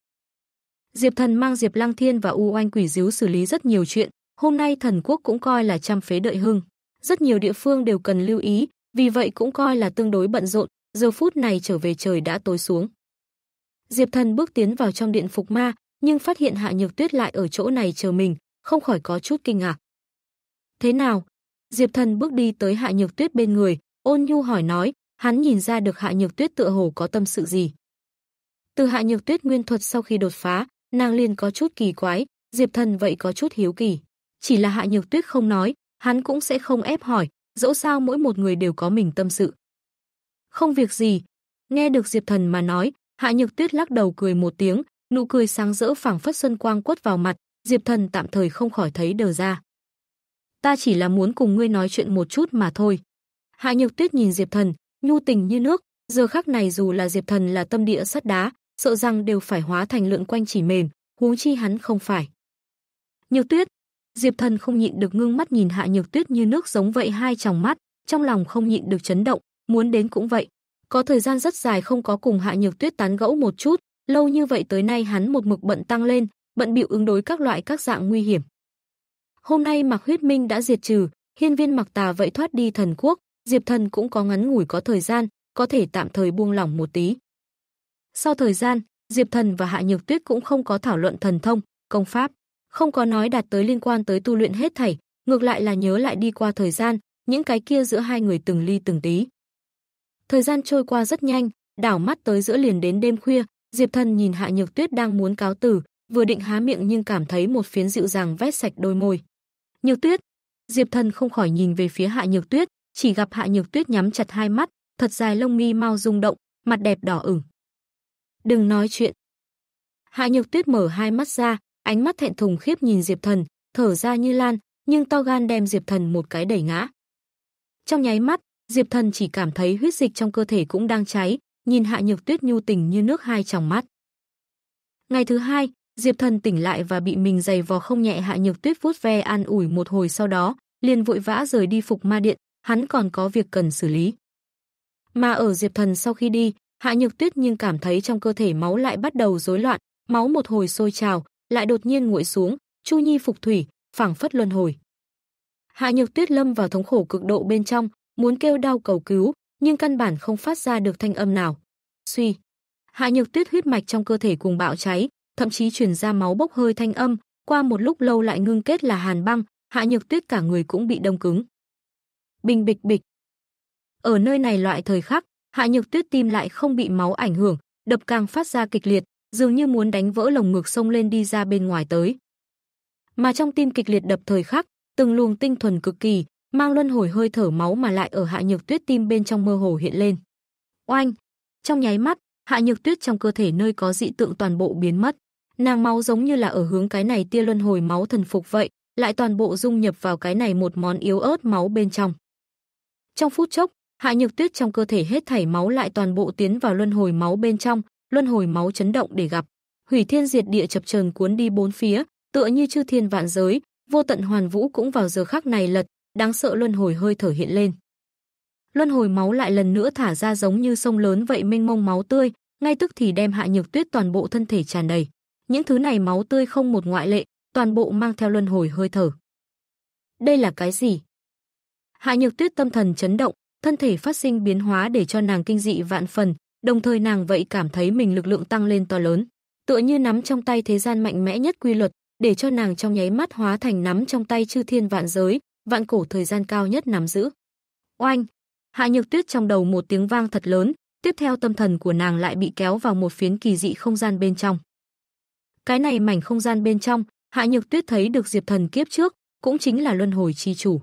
Diệp Thần mang Diệp Lăng Thiên và U Oanh Quỷ Díu xử lý rất nhiều chuyện, hôm nay thần quốc cũng coi là trăm phế đợi hưng. Rất nhiều địa phương đều cần lưu ý, vì vậy cũng coi là tương đối bận rộn, giờ phút này trở về trời đã tối xuống. Diệp Thần bước tiến vào trong điện phục ma, nhưng phát hiện Hạ Nhược Tuyết lại ở chỗ này chờ mình, không khỏi có chút kinh ngạc. Thế nào? Diệp Thần bước đi tới Hạ Nhược Tuyết bên người, ôn nhu hỏi nói, Hắn nhìn ra được Hạ Nhược Tuyết tựa hồ có tâm sự gì. Từ Hạ Nhược Tuyết nguyên thuật sau khi đột phá, nàng liền có chút kỳ quái, Diệp Thần vậy có chút hiếu kỳ. Chỉ là Hạ Nhược Tuyết không nói, hắn cũng sẽ không ép hỏi, dẫu sao mỗi một người đều có mình tâm sự. Không việc gì, nghe được Diệp Thần mà nói, Hạ Nhược Tuyết lắc đầu cười một tiếng, nụ cười sáng rỡ phảng phất xuân quang quất vào mặt, Diệp Thần tạm thời không khỏi thấy đờ ra. Ta chỉ là muốn cùng ngươi nói chuyện một chút mà thôi. Hạ Nhược Tuyết nhìn Diệp Thần, nhu tình như nước, giờ khắc này dù là Diệp Thần là tâm địa sắt đá, sợ rằng đều phải hóa thành lượn quanh chỉ mềm, huống chi hắn không phải. Nhược Tuyết, Diệp Thần không nhịn được ngưng mắt nhìn Hạ Nhược Tuyết như nước giống vậy hai tròng mắt, trong lòng không nhịn được chấn động, muốn đến cũng vậy. Có thời gian rất dài không có cùng Hạ Nhược Tuyết tán gẫu một chút, lâu như vậy tới nay hắn một mực bận tăng lên, bận bịu ứng đối các loại các dạng nguy hiểm. Hôm nay Mạc Huyết Minh đã diệt trừ, hiên viên Mạc Tà vậy thoát đi thần quốc, Diệp Thần cũng có ngắn ngủi có thời gian, có thể tạm thời buông lỏng một tí. Sau thời gian, Diệp Thần và Hạ Nhược Tuyết cũng không có thảo luận thần thông, công pháp, không có nói đạt tới liên quan tới tu luyện hết thảy, ngược lại là nhớ lại đi qua thời gian, những cái kia giữa hai người từng ly từng tí. Thời gian trôi qua rất nhanh, đảo mắt tới giữa liền đến đêm khuya, Diệp Thần nhìn Hạ Nhược Tuyết đang muốn cáo từ, vừa định há miệng nhưng cảm thấy một phiến dịu dàng vét sạch đôi môi. Nhược Tuyết, Diệp Thần không khỏi nhìn về phía Hạ Nhược Tuyết, chỉ gặp Hạ Nhược Tuyết nhắm chặt hai mắt, thật dài lông mi mau rung động, mặt đẹp đỏ ửng. "Đừng nói chuyện." Hạ Nhược Tuyết mở hai mắt ra, ánh mắt thẹn thùng khiếp nhìn Diệp Thần, thở ra như lan, nhưng to gan đem Diệp Thần một cái đẩy ngã. Trong nháy mắt, Diệp Thần chỉ cảm thấy huyết dịch trong cơ thể cũng đang cháy, nhìn Hạ Nhược Tuyết nhu tình như nước hai tròng mắt. Ngày thứ hai, Diệp Thần tỉnh lại và bị mình giày vò không nhẹ Hạ Nhược Tuyết vuốt ve an ủi một hồi sau đó, liền vội vã rời đi phục ma điện, hắn còn có việc cần xử lý. Mà ở Diệp Thần sau khi đi, Hạ Nhược Tuyết nhưng cảm thấy trong cơ thể máu lại bắt đầu rối loạn, máu một hồi sôi trào, lại đột nhiên nguội xuống, Chu Nhi phục thủy, phảng phất luân hồi. Hạ Nhược Tuyết lâm vào thống khổ cực độ bên trong, muốn kêu đau cầu cứu, nhưng căn bản không phát ra được thanh âm nào. Suy, Hạ Nhược Tuyết huyết mạch trong cơ thể cùng bạo cháy, thậm chí truyền ra máu bốc hơi thanh âm, qua một lúc lâu lại ngưng kết là hàn băng, Hạ Nhược Tuyết cả người cũng bị đông cứng bình bịch bịch. Ở nơi này loại thời khắc, Hạ Nhược Tuyết tim lại không bị máu ảnh hưởng, đập càng phát ra kịch liệt, dường như muốn đánh vỡ lồng ngực sông lên đi ra bên ngoài tới. Mà trong tim kịch liệt đập thời khắc, từng luồng tinh thuần cực kỳ, mang luân hồi hơi thở máu mà lại ở Hạ Nhược Tuyết tim bên trong mơ hồ hiện lên. Oanh! Trong nháy mắt, Hạ Nhược Tuyết trong cơ thể nơi có dị tượng toàn bộ biến mất. Nàng máu giống như là ở hướng cái này tia luân hồi máu thần phục vậy, lại toàn bộ dung nhập vào cái này một món yếu ớt máu bên trong. Trong phút chốc, Hạ Nhược Tuyết trong cơ thể hết thảy máu lại toàn bộ tiến vào luân hồi máu bên trong, luân hồi máu chấn động để gặp. Hủy thiên diệt địa chập chờn cuốn đi bốn phía, tựa như chư thiên vạn giới, vô tận hoàn vũ cũng vào giờ khắc này lật, đáng sợ luân hồi hơi thở hiện lên. Luân hồi máu lại lần nữa thả ra giống như sông lớn vậy mênh mông máu tươi, ngay tức thì đem Hạ Nhược Tuyết toàn bộ thân thể tràn đầy. Những thứ này máu tươi không một ngoại lệ, toàn bộ mang theo luân hồi hơi thở. Đây là cái gì? Hạ Nhược Tuyết tâm thần chấn động, thân thể phát sinh biến hóa để cho nàng kinh dị vạn phần, đồng thời nàng vậy cảm thấy mình lực lượng tăng lên to lớn, tựa như nắm trong tay thế gian mạnh mẽ nhất quy luật, để cho nàng trong nháy mắt hóa thành nắm trong tay chư thiên vạn giới, vạn cổ thời gian cao nhất nắm giữ. Oanh! Hạ Nhược Tuyết trong đầu một tiếng vang thật lớn, tiếp theo tâm thần của nàng lại bị kéo vào một phiến kỳ dị không gian bên trong. Cái này mảnh không gian bên trong, Hạ Nhược Tuyết thấy được Diệp Thần kiếp trước, cũng chính là luân hồi chi chủ.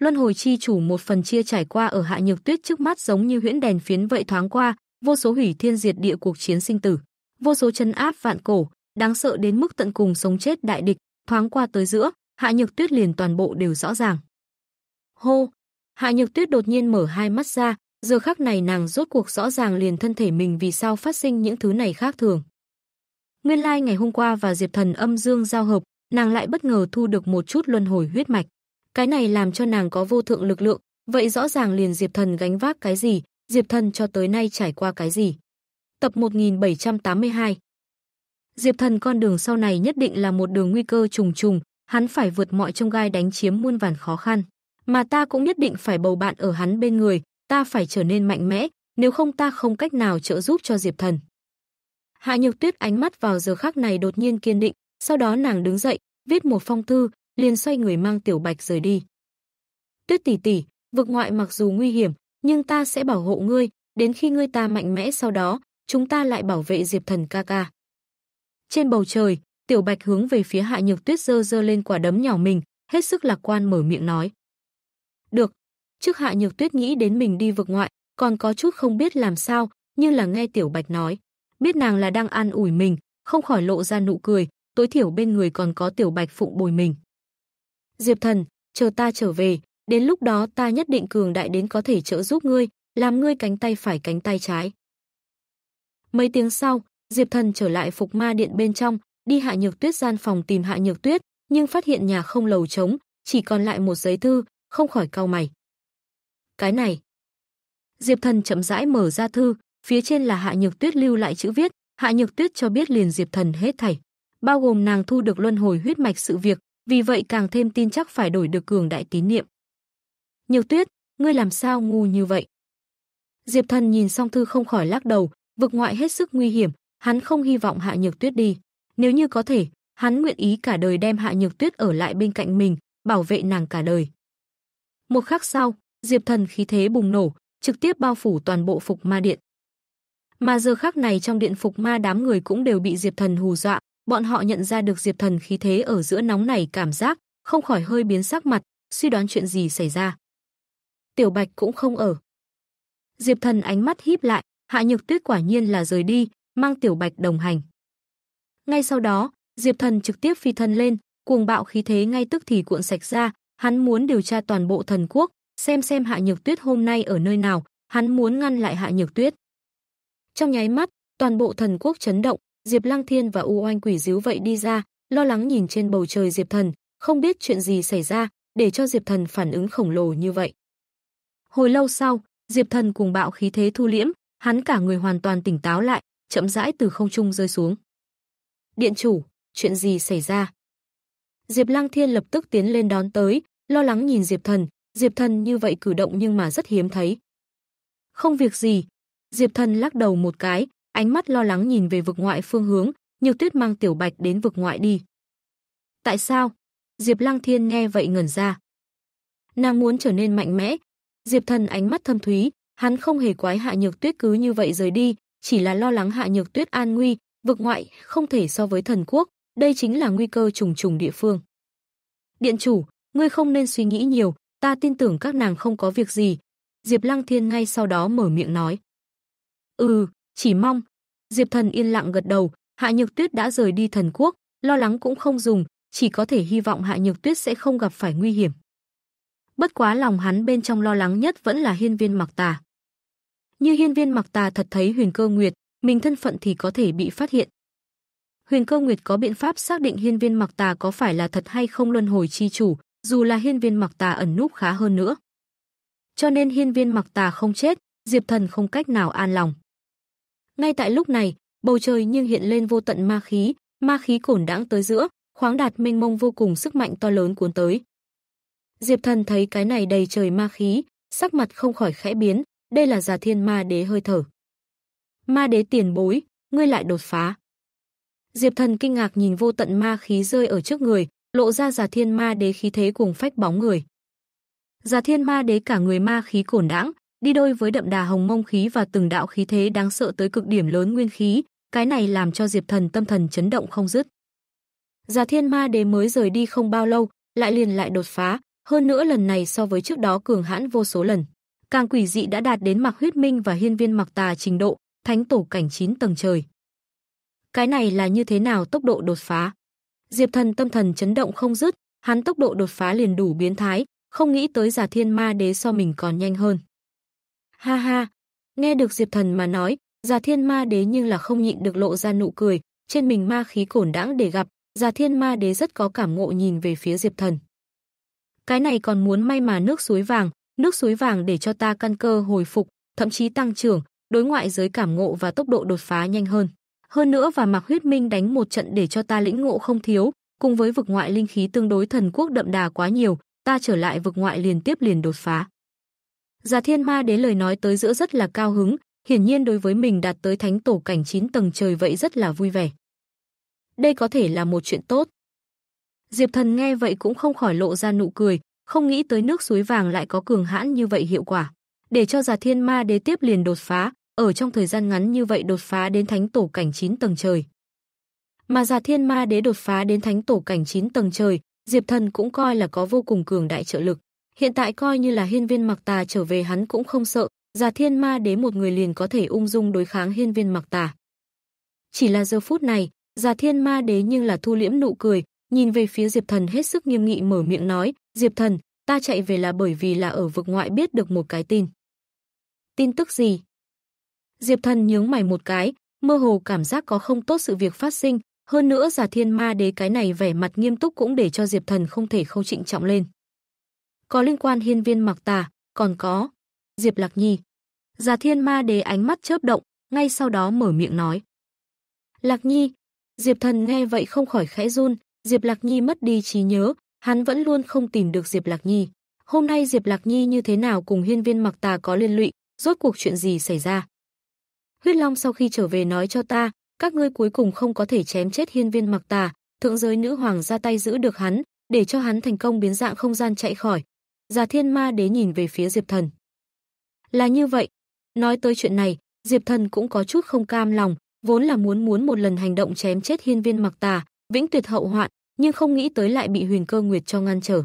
Luân hồi chi chủ một phần chia trải qua ở hạ nhược tuyết trước mắt giống như huyễn đèn phiến vậy thoáng qua, vô số hủy thiên diệt địa cuộc chiến sinh tử, vô số chân áp vạn cổ, đáng sợ đến mức tận cùng sống chết đại địch, thoáng qua tới giữa, hạ nhược tuyết liền toàn bộ đều rõ ràng. Hô! Hạ nhược tuyết đột nhiên mở hai mắt ra, giờ khắc này nàng rốt cuộc rõ ràng liền thân thể mình vì sao phát sinh những thứ này khác thường. Nguyên lai like ngày hôm qua và Diệp Thần âm dương giao hợp, nàng lại bất ngờ thu được một chút luân hồi huyết mạch cái này làm cho nàng có vô thượng lực lượng, vậy rõ ràng liền Diệp Thần gánh vác cái gì, Diệp Thần cho tới nay trải qua cái gì. Tập 1782 Diệp Thần con đường sau này nhất định là một đường nguy cơ trùng trùng, hắn phải vượt mọi trông gai đánh chiếm muôn vàn khó khăn. Mà ta cũng nhất định phải bầu bạn ở hắn bên người, ta phải trở nên mạnh mẽ, nếu không ta không cách nào trợ giúp cho Diệp Thần. Hạ Nhược Tuyết ánh mắt vào giờ khắc này đột nhiên kiên định, sau đó nàng đứng dậy, viết một phong thư, liền xoay người mang Tiểu Bạch rời đi. Tuyết tỷ tỷ, vực ngoại mặc dù nguy hiểm, nhưng ta sẽ bảo hộ ngươi, đến khi ngươi ta mạnh mẽ sau đó, chúng ta lại bảo vệ Diệp Thần ca ca. Trên bầu trời, Tiểu Bạch hướng về phía Hạ Nhược Tuyết giơ giơ lên quả đấm nhỏ mình, hết sức lạc quan mở miệng nói. Được, trước Hạ Nhược Tuyết nghĩ đến mình đi vực ngoại, còn có chút không biết làm sao, nhưng là nghe Tiểu Bạch nói, biết nàng là đang an ủi mình, không khỏi lộ ra nụ cười, tối thiểu bên người còn có Tiểu Bạch phụng bồi mình. Diệp Thần, chờ ta trở về, đến lúc đó ta nhất định cường đại đến có thể trợ giúp ngươi, làm ngươi cánh tay phải cánh tay trái. Mấy tiếng sau, Diệp Thần trở lại Phục Ma Điện bên trong, đi Hạ Nhược Tuyết gian phòng tìm Hạ Nhược Tuyết, nhưng phát hiện nhà không lầu trống, chỉ còn lại một giấy thư, không khỏi cau mày. Cái này. Diệp Thần chậm rãi mở ra thư, phía trên là Hạ Nhược Tuyết lưu lại chữ viết, Hạ Nhược Tuyết cho biết liền Diệp Thần hết thảy, bao gồm nàng thu được luân hồi huyết mạch sự việc, vì vậy càng thêm tin chắc phải đổi được cường đại tín niệm. Nhiều tuyết, ngươi làm sao ngu như vậy? Diệp Thần nhìn song thư không khỏi lắc đầu, vực ngoại hết sức nguy hiểm, hắn không hy vọng Hạ Nhược Tuyết đi. Nếu như có thể, hắn nguyện ý cả đời đem Hạ Nhược Tuyết ở lại bên cạnh mình, bảo vệ nàng cả đời. Một khắc sau, Diệp Thần khí thế bùng nổ, trực tiếp bao phủ toàn bộ phục ma điện. Mà giờ khắc này trong điện phục ma đám người cũng đều bị Diệp Thần hù dọa, bọn họ nhận ra được Diệp Thần khí thế ở giữa nóng này cảm giác, không khỏi hơi biến sắc mặt, suy đoán chuyện gì xảy ra. Tiểu Bạch cũng không ở. Diệp Thần ánh mắt híp lại, Hạ Nhược Tuyết quả nhiên là rời đi, mang Tiểu Bạch đồng hành. Ngay sau đó, Diệp Thần trực tiếp phi thân lên, cuồng bạo khí thế ngay tức thì cuộn sạch ra, hắn muốn điều tra toàn bộ thần quốc, xem xem Hạ Nhược Tuyết hôm nay ở nơi nào, hắn muốn ngăn lại Hạ Nhược Tuyết. Trong nháy mắt, toàn bộ thần quốc chấn động, Diệp Lăng Thiên và U Oanh Quỷ díu vậy đi ra, lo lắng nhìn trên bầu trời Diệp Thần, không biết chuyện gì xảy ra, để cho Diệp Thần phản ứng khổng lồ như vậy. Hồi lâu sau, Diệp Thần cùng bạo khí thế thu liễm, hắn cả người hoàn toàn tỉnh táo lại, chậm rãi từ không trung rơi xuống. Điện chủ, chuyện gì xảy ra? Diệp Lăng Thiên lập tức tiến lên đón tới, lo lắng nhìn Diệp Thần, Diệp Thần như vậy cử động nhưng mà rất hiếm thấy. Không việc gì. Diệp Thần lắc đầu một cái, ánh mắt lo lắng nhìn về vực ngoại phương hướng, Nhược Tuyết mang Tiểu Bạch đến vực ngoại đi. Tại sao? Diệp Lăng Thiên nghe vậy ngẩn ra. Nàng muốn trở nên mạnh mẽ. Diệp Thần ánh mắt thâm thúy, hắn không hề quái Hạ Nhược Tuyết cứ như vậy rời đi, chỉ là lo lắng Hạ Nhược Tuyết an nguy, vực ngoại không thể so với thần quốc, đây chính là nguy cơ trùng trùng địa phương. Điện chủ, ngươi không nên suy nghĩ nhiều, ta tin tưởng các nàng không có việc gì. Diệp Lăng Thiên ngay sau đó mở miệng nói. Ừ, chỉ mong. Diệp Thần yên lặng gật đầu, Hạ Nhược Tuyết đã rời đi thần quốc, lo lắng cũng không dùng, chỉ có thể hy vọng Hạ Nhược Tuyết sẽ không gặp phải nguy hiểm. Bất quá lòng hắn bên trong lo lắng nhất vẫn là Hiên Viên Mặc Tà. Như Hiên Viên Mặc Tà thật thấy Huyền Cơ Nguyệt, mình thân phận thì có thể bị phát hiện. Huyền Cơ Nguyệt có biện pháp xác định Hiên Viên Mặc Tà có phải là thật hay không luân hồi chi chủ, dù là Hiên Viên Mặc Tà ẩn núp khá hơn nữa. Cho nên Hiên Viên Mặc Tà không chết, Diệp Thần không cách nào an lòng. Ngay tại lúc này, bầu trời nhưng hiện lên vô tận ma khí, ma khí cổn đãng tới giữa, khoáng đạt mênh mông vô cùng sức mạnh to lớn cuốn tới. Diệp Thần thấy cái này đầy trời ma khí, sắc mặt không khỏi khẽ biến, đây là giả Thiên Ma Đế hơi thở. Ma Đế tiền bối, ngươi lại đột phá. Diệp Thần kinh ngạc nhìn vô tận ma khí rơi ở trước người, lộ ra giả Thiên Ma Đế khí thế cùng phách bóng người. Giả Thiên Ma Đế cả người ma khí cổn đãng, đi đôi với đậm đà hồng mông khí và từng đạo khí thế đáng sợ tới cực điểm lớn nguyên khí, cái này làm cho Diệp Thần tâm thần chấn động không dứt. Già Thiên Ma Đế mới rời đi không bao lâu, lại liền lại đột phá, hơn nữa lần này so với trước đó cường hãn vô số lần. Càng quỷ dị đã đạt đến mặc Huyết Minh và Hiên Viên mặc Tà trình độ, thánh tổ cảnh 9 tầng trời. Cái này là như thế nào tốc độ đột phá? Diệp Thần tâm thần chấn động không dứt, hắn tốc độ đột phá liền đủ biến thái, không nghĩ tới giả Thiên Ma Đế so mình còn nhanh hơn. Ha ha, nghe được Diệp Thần mà nói, Già Thiên Ma Đế nhưng là không nhịn được lộ ra nụ cười, trên mình ma khí cổn đãng để gặp, Già Thiên Ma Đế rất có cảm ngộ nhìn về phía Diệp Thần. Cái này còn muốn may mà nước suối vàng, nước suối vàng để cho ta căn cơ hồi phục, thậm chí tăng trưởng, đối ngoại giới cảm ngộ và tốc độ đột phá nhanh hơn. Hơn nữa và mặc Huyết Minh đánh một trận để cho ta lĩnh ngộ không thiếu, cùng với vực ngoại linh khí tương đối thần quốc đậm đà quá nhiều, ta trở lại vực ngoại liền tiếp liền đột phá. Già Thiên Ma đến lời nói tới giữa rất là cao hứng, hiển nhiên đối với mình đạt tới thánh tổ cảnh 9 tầng trời vậy rất là vui vẻ. Đây có thể là một chuyện tốt. Diệp Thần nghe vậy cũng không khỏi lộ ra nụ cười, không nghĩ tới nước suối vàng lại có cường hãn như vậy hiệu quả. Để cho Già Thiên Ma Đế tiếp liền đột phá, ở trong thời gian ngắn như vậy đột phá đến thánh tổ cảnh 9 tầng trời. Mà Già Thiên Ma Đế đột phá đến thánh tổ cảnh 9 tầng trời, Diệp Thần cũng coi là có vô cùng cường đại trợ lực. Hiện tại coi như là hiên viên mặc tà trở về hắn cũng không sợ, già thiên ma đế một người liền có thể ung dung đối kháng hiên viên mặc tà. Chỉ là giờ phút này, già thiên ma đế nhưng là thu liễm nụ cười, nhìn về phía Diệp Thần hết sức nghiêm nghị mở miệng nói, Diệp Thần, ta chạy về là bởi vì là ở vực ngoại biết được một cái tin. Tin tức gì? Diệp Thần nhướng mày một cái, mơ hồ cảm giác có không tốt sự việc phát sinh, hơn nữa già thiên ma đế cái này vẻ mặt nghiêm túc cũng để cho Diệp Thần không thể không trịnh trọng lên có liên quan hiên viên mặc tà, còn có Diệp Lạc Nhi. Già Thiên Ma Đế ánh mắt chớp động, ngay sau đó mở miệng nói. Lạc Nhi, Diệp Thần nghe vậy không khỏi khẽ run, Diệp Lạc Nhi mất đi trí nhớ, hắn vẫn luôn không tìm được Diệp Lạc Nhi. Hôm nay Diệp Lạc Nhi như thế nào cùng hiên viên mặc tà có liên lụy, rốt cuộc chuyện gì xảy ra. Huyết Long sau khi trở về nói cho ta, các ngươi cuối cùng không có thể chém chết hiên viên mặc tà, thượng giới nữ hoàng ra tay giữ được hắn, để cho hắn thành công biến dạng không gian chạy khỏi, Già Thiên Ma Đế nhìn về phía Diệp Thần. Là như vậy, nói tới chuyện này, Diệp Thần cũng có chút không cam lòng, vốn là muốn muốn một lần hành động chém chết Hiên Viên Mặc Tà, vĩnh tuyệt hậu hoạn, nhưng không nghĩ tới lại bị Huyền Cơ Nguyệt cho ngăn trở.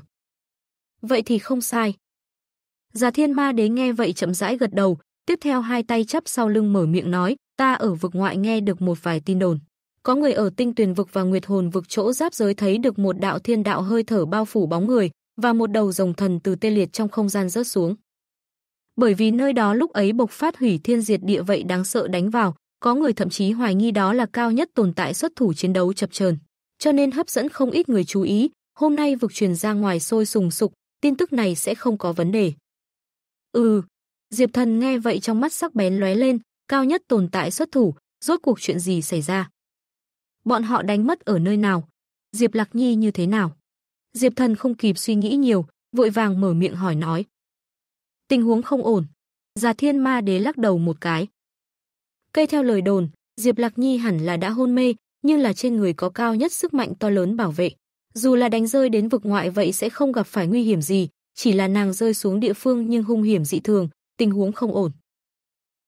Vậy thì không sai. Già Thiên Ma Đế nghe vậy chậm rãi gật đầu, tiếp theo hai tay chắp sau lưng mở miệng nói, ta ở vực ngoại nghe được một vài tin đồn. Có người ở tinh tuyền vực và nguyệt hồn vực chỗ giáp giới thấy được một đạo thiên đạo hơi thở bao phủ bóng người, và một đầu rồng thần từ tê liệt trong không gian rớt xuống. Bởi vì nơi đó lúc ấy bộc phát hủy thiên diệt địa vậy đáng sợ đánh vào, có người thậm chí hoài nghi đó là cao nhất tồn tại xuất thủ chiến đấu chập chờn, cho nên hấp dẫn không ít người chú ý, hôm nay vực truyền ra ngoài sôi sùng sục, tin tức này sẽ không có vấn đề. Ừ, Diệp Thần nghe vậy trong mắt sắc bén lóe lên, cao nhất tồn tại xuất thủ, rốt cuộc chuyện gì xảy ra? Bọn họ đánh mất ở nơi nào? Diệp Lạc Nhi như thế nào? Diệp Thần không kịp suy nghĩ nhiều, vội vàng mở miệng hỏi nói. Tình huống không ổn. Già Thiên Ma Đế lắc đầu một cái. Cây theo lời đồn, Diệp Lạc Nhi hẳn là đã hôn mê, nhưng là trên người có cao nhất sức mạnh to lớn bảo vệ. Dù là đánh rơi đến vực ngoại vậy sẽ không gặp phải nguy hiểm gì, chỉ là nàng rơi xuống địa phương nhưng hung hiểm dị thường, tình huống không ổn.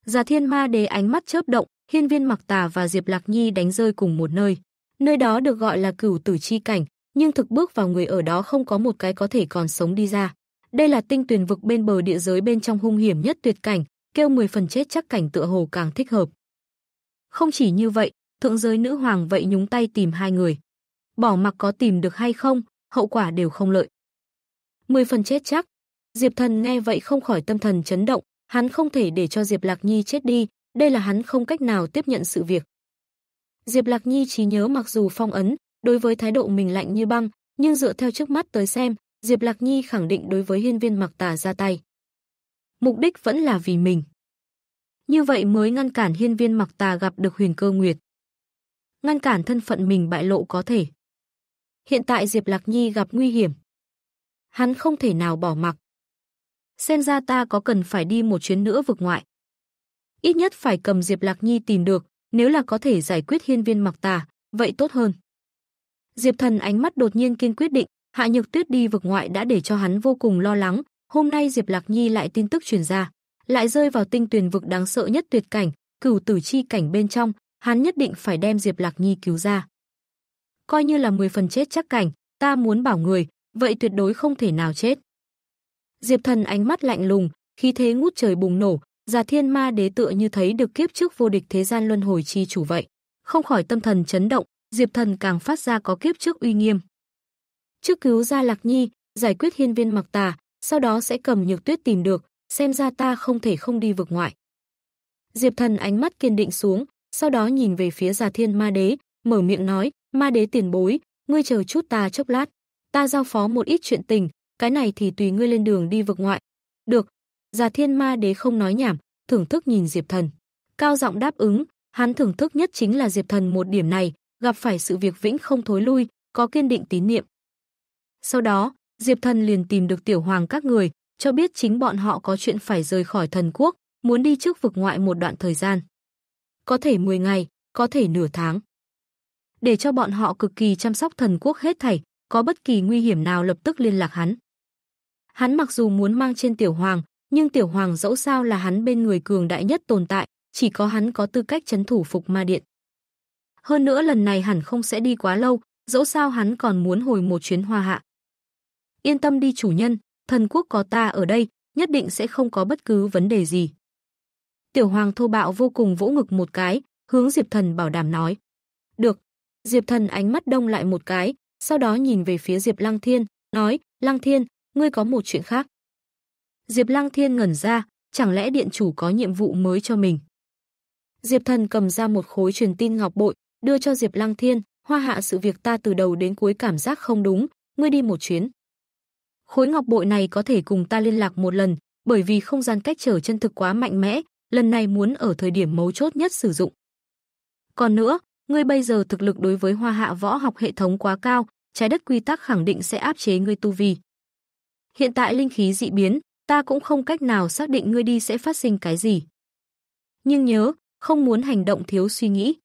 Già Thiên Ma Đế ánh mắt chớp động, Hiên Viên Mặc Tà và Diệp Lạc Nhi đánh rơi cùng một nơi. Nơi đó được gọi là Cửu Tử chi cảnh, nhưng thực bước vào người ở đó không có một cái có thể còn sống đi ra. Đây là tinh tuyền vực bên bờ địa giới bên trong hung hiểm nhất tuyệt cảnh, kêu 10 phần chết chắc cảnh tựa hồ càng thích hợp. Không chỉ như vậy, thượng giới nữ hoàng vậy nhúng tay tìm hai người. Bỏ mặc có tìm được hay không, hậu quả đều không lợi. 10 phần chết chắc. Diệp Thần nghe vậy không khỏi tâm thần chấn động, hắn không thể để cho Diệp Lạc Nhi chết đi, đây là hắn không cách nào tiếp nhận sự việc. Diệp Lạc Nhi trí nhớ mặc dù phong ấn, Đối với thái độ mình lạnh như băng, nhưng dựa theo trước mắt tới xem, Diệp Lạc Nhi khẳng định đối với hiên viên mặc tà ra tay. Mục đích vẫn là vì mình. Như vậy mới ngăn cản hiên viên mặc tà gặp được huyền cơ nguyệt. Ngăn cản thân phận mình bại lộ có thể. Hiện tại Diệp Lạc Nhi gặp nguy hiểm. Hắn không thể nào bỏ mặc. Xem ra ta có cần phải đi một chuyến nữa vực ngoại. Ít nhất phải cầm Diệp Lạc Nhi tìm được, nếu là có thể giải quyết hiên viên mặc tà, vậy tốt hơn. Diệp Thần ánh mắt đột nhiên kiên quyết định, Hạ Nhược Tuyết đi vực ngoại đã để cho hắn vô cùng lo lắng, hôm nay Diệp Lạc Nhi lại tin tức truyền ra, lại rơi vào tinh tuyền vực đáng sợ nhất tuyệt cảnh, cửu tử chi cảnh bên trong, hắn nhất định phải đem Diệp Lạc Nhi cứu ra. Coi như là 10 phần chết chắc cảnh, ta muốn bảo người, vậy tuyệt đối không thể nào chết. Diệp Thần ánh mắt lạnh lùng, khí thế ngút trời bùng nổ, Già Thiên Ma Đế tựa như thấy được kiếp trước vô địch thế gian luân hồi chi chủ vậy, không khỏi tâm thần chấn động, Diệp Thần càng phát ra có kiếp trước uy nghiêm. Trước cứu ra Lạc Nhi, giải quyết hiên viên mặc tà, sau đó sẽ cầm nhược tuyết tìm được, xem ra ta không thể không đi vực ngoại. Diệp Thần ánh mắt kiên định xuống, sau đó nhìn về phía Già Thiên Ma Đế, mở miệng nói, Ma Đế tiền bối, ngươi chờ chút ta chốc lát, ta giao phó một ít chuyện tình, cái này thì tùy ngươi lên đường đi vực ngoại. Được, Già Thiên Ma Đế không nói nhảm, thưởng thức nhìn Diệp Thần. Cao giọng đáp ứng, hắn thưởng thức nhất chính là Diệp Thần một điểm này, gặp phải sự việc vĩnh không thối lui, có kiên định tín niệm. Sau đó, Diệp Thần liền tìm được Tiểu Hoàng các người, cho biết chính bọn họ có chuyện phải rời khỏi thần quốc, muốn đi trước vực ngoại một đoạn thời gian. Có thể 10 ngày, có thể nửa tháng. Để cho bọn họ cực kỳ chăm sóc thần quốc hết thảy, có bất kỳ nguy hiểm nào lập tức liên lạc hắn. Hắn mặc dù muốn mang trên Tiểu Hoàng, nhưng Tiểu Hoàng dẫu sao là hắn bên người cường đại nhất tồn tại, chỉ có hắn có tư cách chấn thủ phục ma điện. Hơn nữa lần này hẳn không sẽ đi quá lâu, dẫu sao hắn còn muốn hồi một chuyến hoa hạ. Yên tâm đi chủ nhân, thần quốc có ta ở đây, nhất định sẽ không có bất cứ vấn đề gì. Tiểu hoàng thô bạo vô cùng vỗ ngực một cái, hướng Diệp thần bảo đảm nói. Được. Diệp thần ánh mắt đông lại một cái, sau đó nhìn về phía Diệp lăng thiên, nói, lăng thiên, ngươi có một chuyện khác. Diệp lăng thiên ngẩn ra, chẳng lẽ điện chủ có nhiệm vụ mới cho mình. Diệp thần cầm ra một khối truyền tin ngọc bội, đưa cho Diệp Lăng Thiên, hoa hạ sự việc ta từ đầu đến cuối cảm giác không đúng, ngươi đi một chuyến. Khối ngọc bội này có thể cùng ta liên lạc một lần, bởi vì không gian cách trở chân thực quá mạnh mẽ, lần này muốn ở thời điểm mấu chốt nhất sử dụng. Còn nữa, ngươi bây giờ thực lực đối với hoa hạ võ học hệ thống quá cao, trái đất quy tắc khẳng định sẽ áp chế ngươi tu vi. Hiện tại linh khí dị biến, ta cũng không cách nào xác định ngươi đi sẽ phát sinh cái gì. Nhưng nhớ, không muốn hành động thiếu suy nghĩ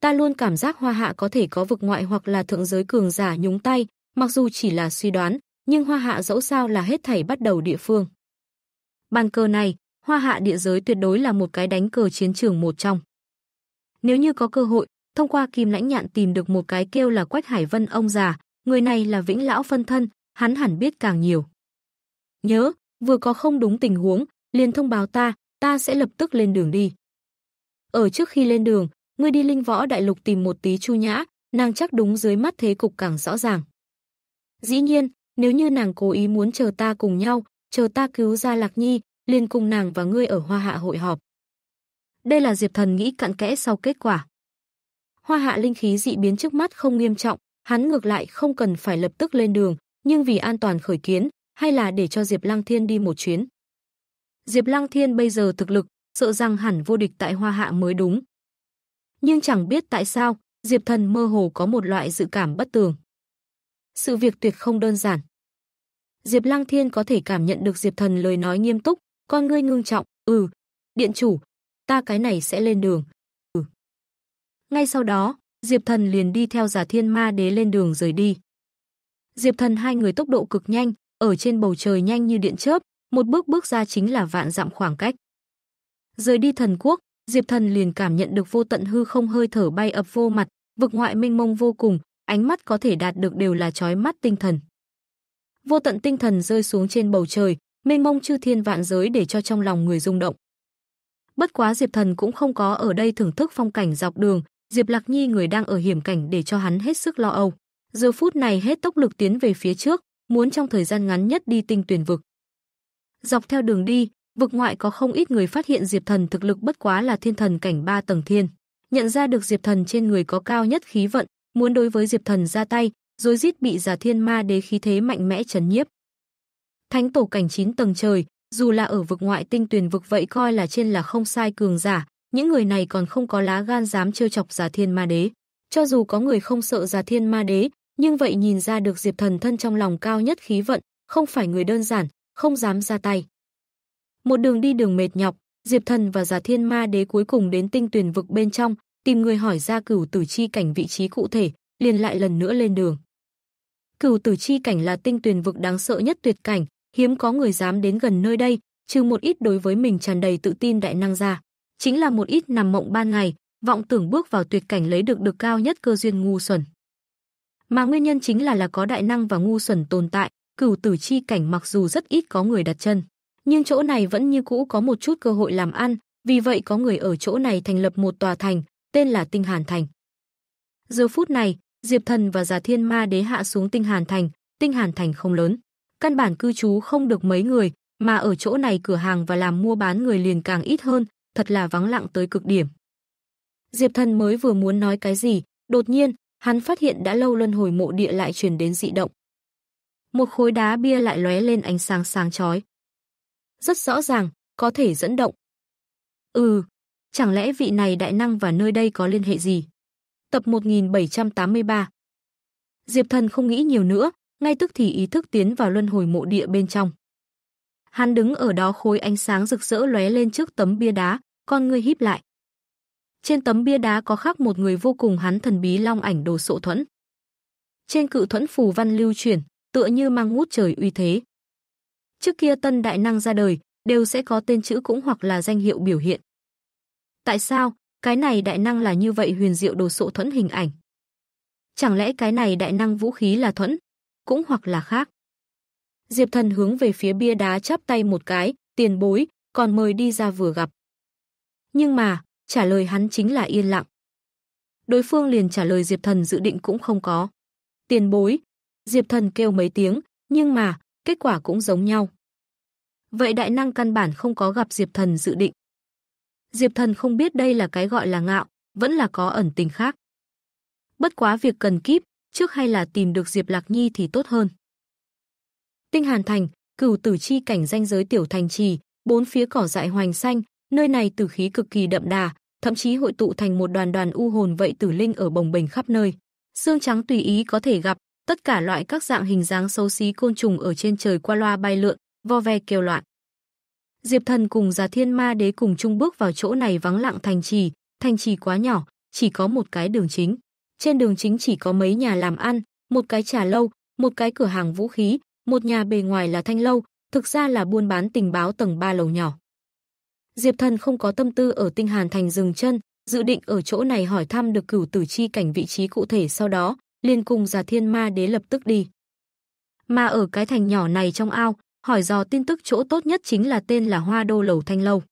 ta luôn cảm giác hoa hạ có thể có vực ngoại hoặc là thượng giới cường giả nhúng tay, mặc dù chỉ là suy đoán, nhưng hoa hạ dẫu sao là hết thảy bắt đầu địa phương. Bàn cờ này, hoa hạ địa giới tuyệt đối là một cái đánh cờ chiến trường một trong. Nếu như có cơ hội, thông qua kim lãnh nhạn tìm được một cái kêu là Quách Hải Vân ông già, người này là vĩnh lão phân thân, hắn hẳn biết càng nhiều. Nhớ, vừa có không đúng tình huống, liền thông báo ta, ta sẽ lập tức lên đường đi. Ở trước khi lên đường, ngươi đi linh võ đại lục tìm một tí Chu Nhã, nàng chắc đúng dưới mắt thế cục càng rõ ràng. Dĩ nhiên, nếu như nàng cố ý muốn chờ ta cùng nhau, chờ ta cứu ra Lạc Nhi, liền cùng nàng và ngươi ở Hoa Hạ hội họp. Đây là Diệp Thần nghĩ cặn kẽ sau kết quả. Hoa Hạ linh khí dị biến trước mắt không nghiêm trọng, hắn ngược lại không cần phải lập tức lên đường, nhưng vì an toàn khởi kiến, hay là để cho Diệp Lăng Thiên đi một chuyến. Diệp Lăng Thiên bây giờ thực lực, sợ rằng hẳn vô địch tại Hoa Hạ mới đúng nhưng chẳng biết tại sao, Diệp Thần mơ hồ có một loại dự cảm bất tường. Sự việc tuyệt không đơn giản. Diệp Lăng Thiên có thể cảm nhận được Diệp Thần lời nói nghiêm túc, con ngươi ngưng trọng, "Ừ, điện chủ, ta cái này sẽ lên đường." Ừ. Ngay sau đó, Diệp Thần liền đi theo Giả Thiên Ma Đế lên đường rời đi. Diệp Thần hai người tốc độ cực nhanh, ở trên bầu trời nhanh như điện chớp, một bước bước ra chính là vạn dặm khoảng cách. Rời đi thần quốc, Diệp Thần liền cảm nhận được vô tận hư không hơi thở bay ập vô mặt, vực ngoại mênh mông vô cùng, ánh mắt có thể đạt được đều là chói mắt tinh thần. Vô tận tinh thần rơi xuống trên bầu trời, mênh mông chư thiên vạn giới để cho trong lòng người rung động. Bất quá Diệp Thần cũng không có ở đây thưởng thức phong cảnh dọc đường, Diệp Lạc Nhi người đang ở hiểm cảnh để cho hắn hết sức lo âu. Giờ phút này hết tốc lực tiến về phía trước, muốn trong thời gian ngắn nhất đi tinh tuyển vực. Dọc theo đường đi, Vực ngoại có không ít người phát hiện Diệp Thần thực lực bất quá là thiên thần cảnh ba tầng thiên, nhận ra được Diệp Thần trên người có cao nhất khí vận, muốn đối với Diệp Thần ra tay, rối rít bị giả Thiên Ma Đế khí thế mạnh mẽ chấn nhiếp. Thánh tổ cảnh 9 tầng trời, dù là ở vực ngoại tinh tuyển vực vậy coi là trên là không sai cường giả, những người này còn không có lá gan dám trêu chọc giả Thiên Ma Đế. Cho dù có người không sợ giả Thiên Ma Đế, nhưng vậy nhìn ra được Diệp Thần thân trong lòng cao nhất khí vận, không phải người đơn giản, không dám ra tay. Một đường đi đường mệt nhọc, Diệp Thần và Giả Thiên Ma Đế cuối cùng đến tinh tuyển vực bên trong, tìm người hỏi ra cửu tử chi cảnh vị trí cụ thể, liền lại lần nữa lên đường. Cửu tử chi cảnh là tinh tuyển vực đáng sợ nhất tuyệt cảnh, hiếm có người dám đến gần nơi đây, trừ một ít đối với mình tràn đầy tự tin đại năng ra. Chính là một ít nằm mộng ban ngày, vọng tưởng bước vào tuyệt cảnh lấy được được cao nhất cơ duyên ngu xuẩn. Mà nguyên nhân chính là là có đại năng và ngu xuẩn tồn tại, cửu tử chi cảnh mặc dù rất ít có người đặt chân nhưng chỗ này vẫn như cũ có một chút cơ hội làm ăn, vì vậy có người ở chỗ này thành lập một tòa thành, tên là Tinh Hàn Thành. Giờ phút này, Diệp Thần và Già Thiên Ma Đế hạ xuống Tinh Hàn Thành, Tinh Hàn Thành không lớn, căn bản cư trú không được mấy người, mà ở chỗ này cửa hàng và làm mua bán người liền càng ít hơn, thật là vắng lặng tới cực điểm. Diệp Thần mới vừa muốn nói cái gì, đột nhiên, hắn phát hiện đã lâu luân hồi mộ địa lại truyền đến dị động. Một khối đá bia lại lóe lên ánh sáng sáng chói rất rõ ràng, có thể dẫn động. Ừ, chẳng lẽ vị này đại năng và nơi đây có liên hệ gì? Tập 1783 Diệp Thần không nghĩ nhiều nữa, ngay tức thì ý thức tiến vào luân hồi mộ địa bên trong. Hắn đứng ở đó khối ánh sáng rực rỡ lóe lên trước tấm bia đá, con người híp lại. Trên tấm bia đá có khắc một người vô cùng hắn thần bí long ảnh đồ sộ thuẫn. Trên cự thuẫn phù văn lưu chuyển, tựa như mang ngút trời uy thế. Trước kia tân đại năng ra đời, đều sẽ có tên chữ cũng hoặc là danh hiệu biểu hiện. Tại sao, cái này đại năng là như vậy huyền diệu đồ sộ thuẫn hình ảnh? Chẳng lẽ cái này đại năng vũ khí là thuẫn, cũng hoặc là khác? Diệp thần hướng về phía bia đá chắp tay một cái, tiền bối, còn mời đi ra vừa gặp. Nhưng mà, trả lời hắn chính là yên lặng. Đối phương liền trả lời Diệp Thần dự định cũng không có. Tiền bối, Diệp Thần kêu mấy tiếng, nhưng mà, kết quả cũng giống nhau. Vậy đại năng căn bản không có gặp Diệp Thần dự định. Diệp Thần không biết đây là cái gọi là ngạo, vẫn là có ẩn tình khác. Bất quá việc cần kíp, trước hay là tìm được Diệp Lạc Nhi thì tốt hơn. Tinh Hàn Thành, cửu tử chi cảnh danh giới tiểu thành trì, bốn phía cỏ dại hoành xanh, nơi này tử khí cực kỳ đậm đà, thậm chí hội tụ thành một đoàn đoàn u hồn vậy tử linh ở bồng bềnh khắp nơi. Xương trắng tùy ý có thể gặp, tất cả loại các dạng hình dáng xấu xí côn trùng ở trên trời qua loa bay lượn, vo ve kêu loạn. Diệp Thần cùng Già Thiên Ma Đế cùng chung bước vào chỗ này vắng lặng thành trì, thành trì quá nhỏ, chỉ có một cái đường chính. Trên đường chính chỉ có mấy nhà làm ăn, một cái trà lâu, một cái cửa hàng vũ khí, một nhà bề ngoài là thanh lâu, thực ra là buôn bán tình báo tầng 3 lầu nhỏ. Diệp Thần không có tâm tư ở Tinh Hàn Thành dừng chân, dự định ở chỗ này hỏi thăm được cửu tử chi cảnh vị trí cụ thể sau đó, liền cùng giả thiên ma đế lập tức đi. Mà ở cái thành nhỏ này trong ao, hỏi dò tin tức chỗ tốt nhất chính là tên là Hoa Đô Lầu Thanh Lâu.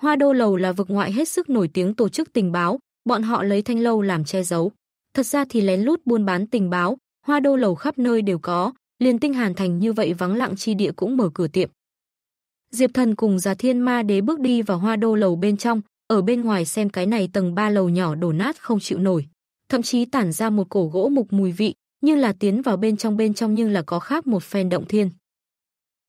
Hoa Đô Lầu là vực ngoại hết sức nổi tiếng tổ chức tình báo, bọn họ lấy Thanh Lâu làm che giấu. Thật ra thì lén lút buôn bán tình báo, Hoa Đô Lầu khắp nơi đều có, liền tinh hàn thành như vậy vắng lặng chi địa cũng mở cửa tiệm. Diệp Thần cùng Già Thiên Ma Đế bước đi vào Hoa Đô Lầu bên trong, ở bên ngoài xem cái này tầng ba lầu nhỏ đổ nát không chịu nổi thậm chí tản ra một cổ gỗ mục mùi vị, như là tiến vào bên trong bên trong nhưng là có khác một phen động thiên.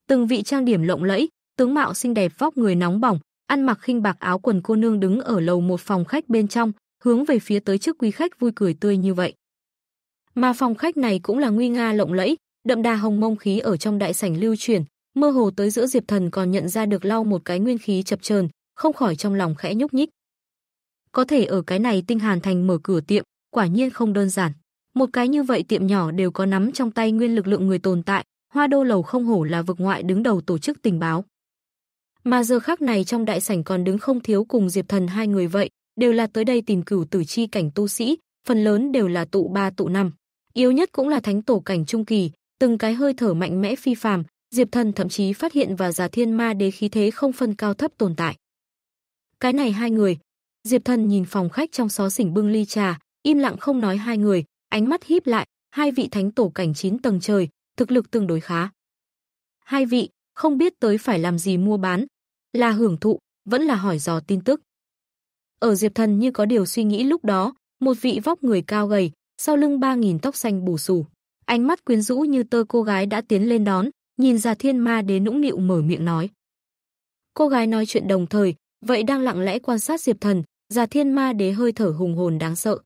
Từng vị trang điểm lộng lẫy, tướng mạo xinh đẹp vóc người nóng bỏng, ăn mặc khinh bạc áo quần cô nương đứng ở lầu một phòng khách bên trong, hướng về phía tới trước quý khách vui cười tươi như vậy. Mà phòng khách này cũng là nguy nga lộng lẫy, đậm đà hồng mông khí ở trong đại sảnh lưu truyền, mơ hồ tới giữa Diệp Thần còn nhận ra được lau một cái nguyên khí chập chờn, không khỏi trong lòng khẽ nhúc nhích. Có thể ở cái này Tinh Hàn Thành mở cửa tiệm, quả nhiên không đơn giản. Một cái như vậy tiệm nhỏ đều có nắm trong tay nguyên lực lượng người tồn tại, Hoa Đô Lầu không hổ là vực ngoại đứng đầu tổ chức tình báo. Mà giờ khác này trong đại sảnh còn đứng không thiếu cùng Diệp Thần hai người vậy, đều là tới đây tìm cửu tử chi cảnh tu sĩ, phần lớn đều là tụ ba tụ năm. Yếu nhất cũng là thánh tổ cảnh trung kỳ, từng cái hơi thở mạnh mẽ phi phàm, Diệp Thần thậm chí phát hiện và giả thiên ma đế khí thế không phân cao thấp tồn tại. Cái này hai người, Diệp Thần nhìn phòng khách trong xó xỉnh bưng ly trà, Im lặng không nói hai người, ánh mắt híp lại, hai vị thánh tổ cảnh 9 tầng trời, thực lực tương đối khá. Hai vị, không biết tới phải làm gì mua bán, là hưởng thụ, vẫn là hỏi dò tin tức. Ở Diệp Thần như có điều suy nghĩ lúc đó, một vị vóc người cao gầy, sau lưng ba nghìn tóc xanh bù xù, ánh mắt quyến rũ như tơ cô gái đã tiến lên đón, nhìn ra Thiên Ma Đế nũng nịu mở miệng nói. Cô gái nói chuyện đồng thời, vậy đang lặng lẽ quan sát Diệp Thần, Già Thiên Ma Đế hơi thở hùng hồn đáng sợ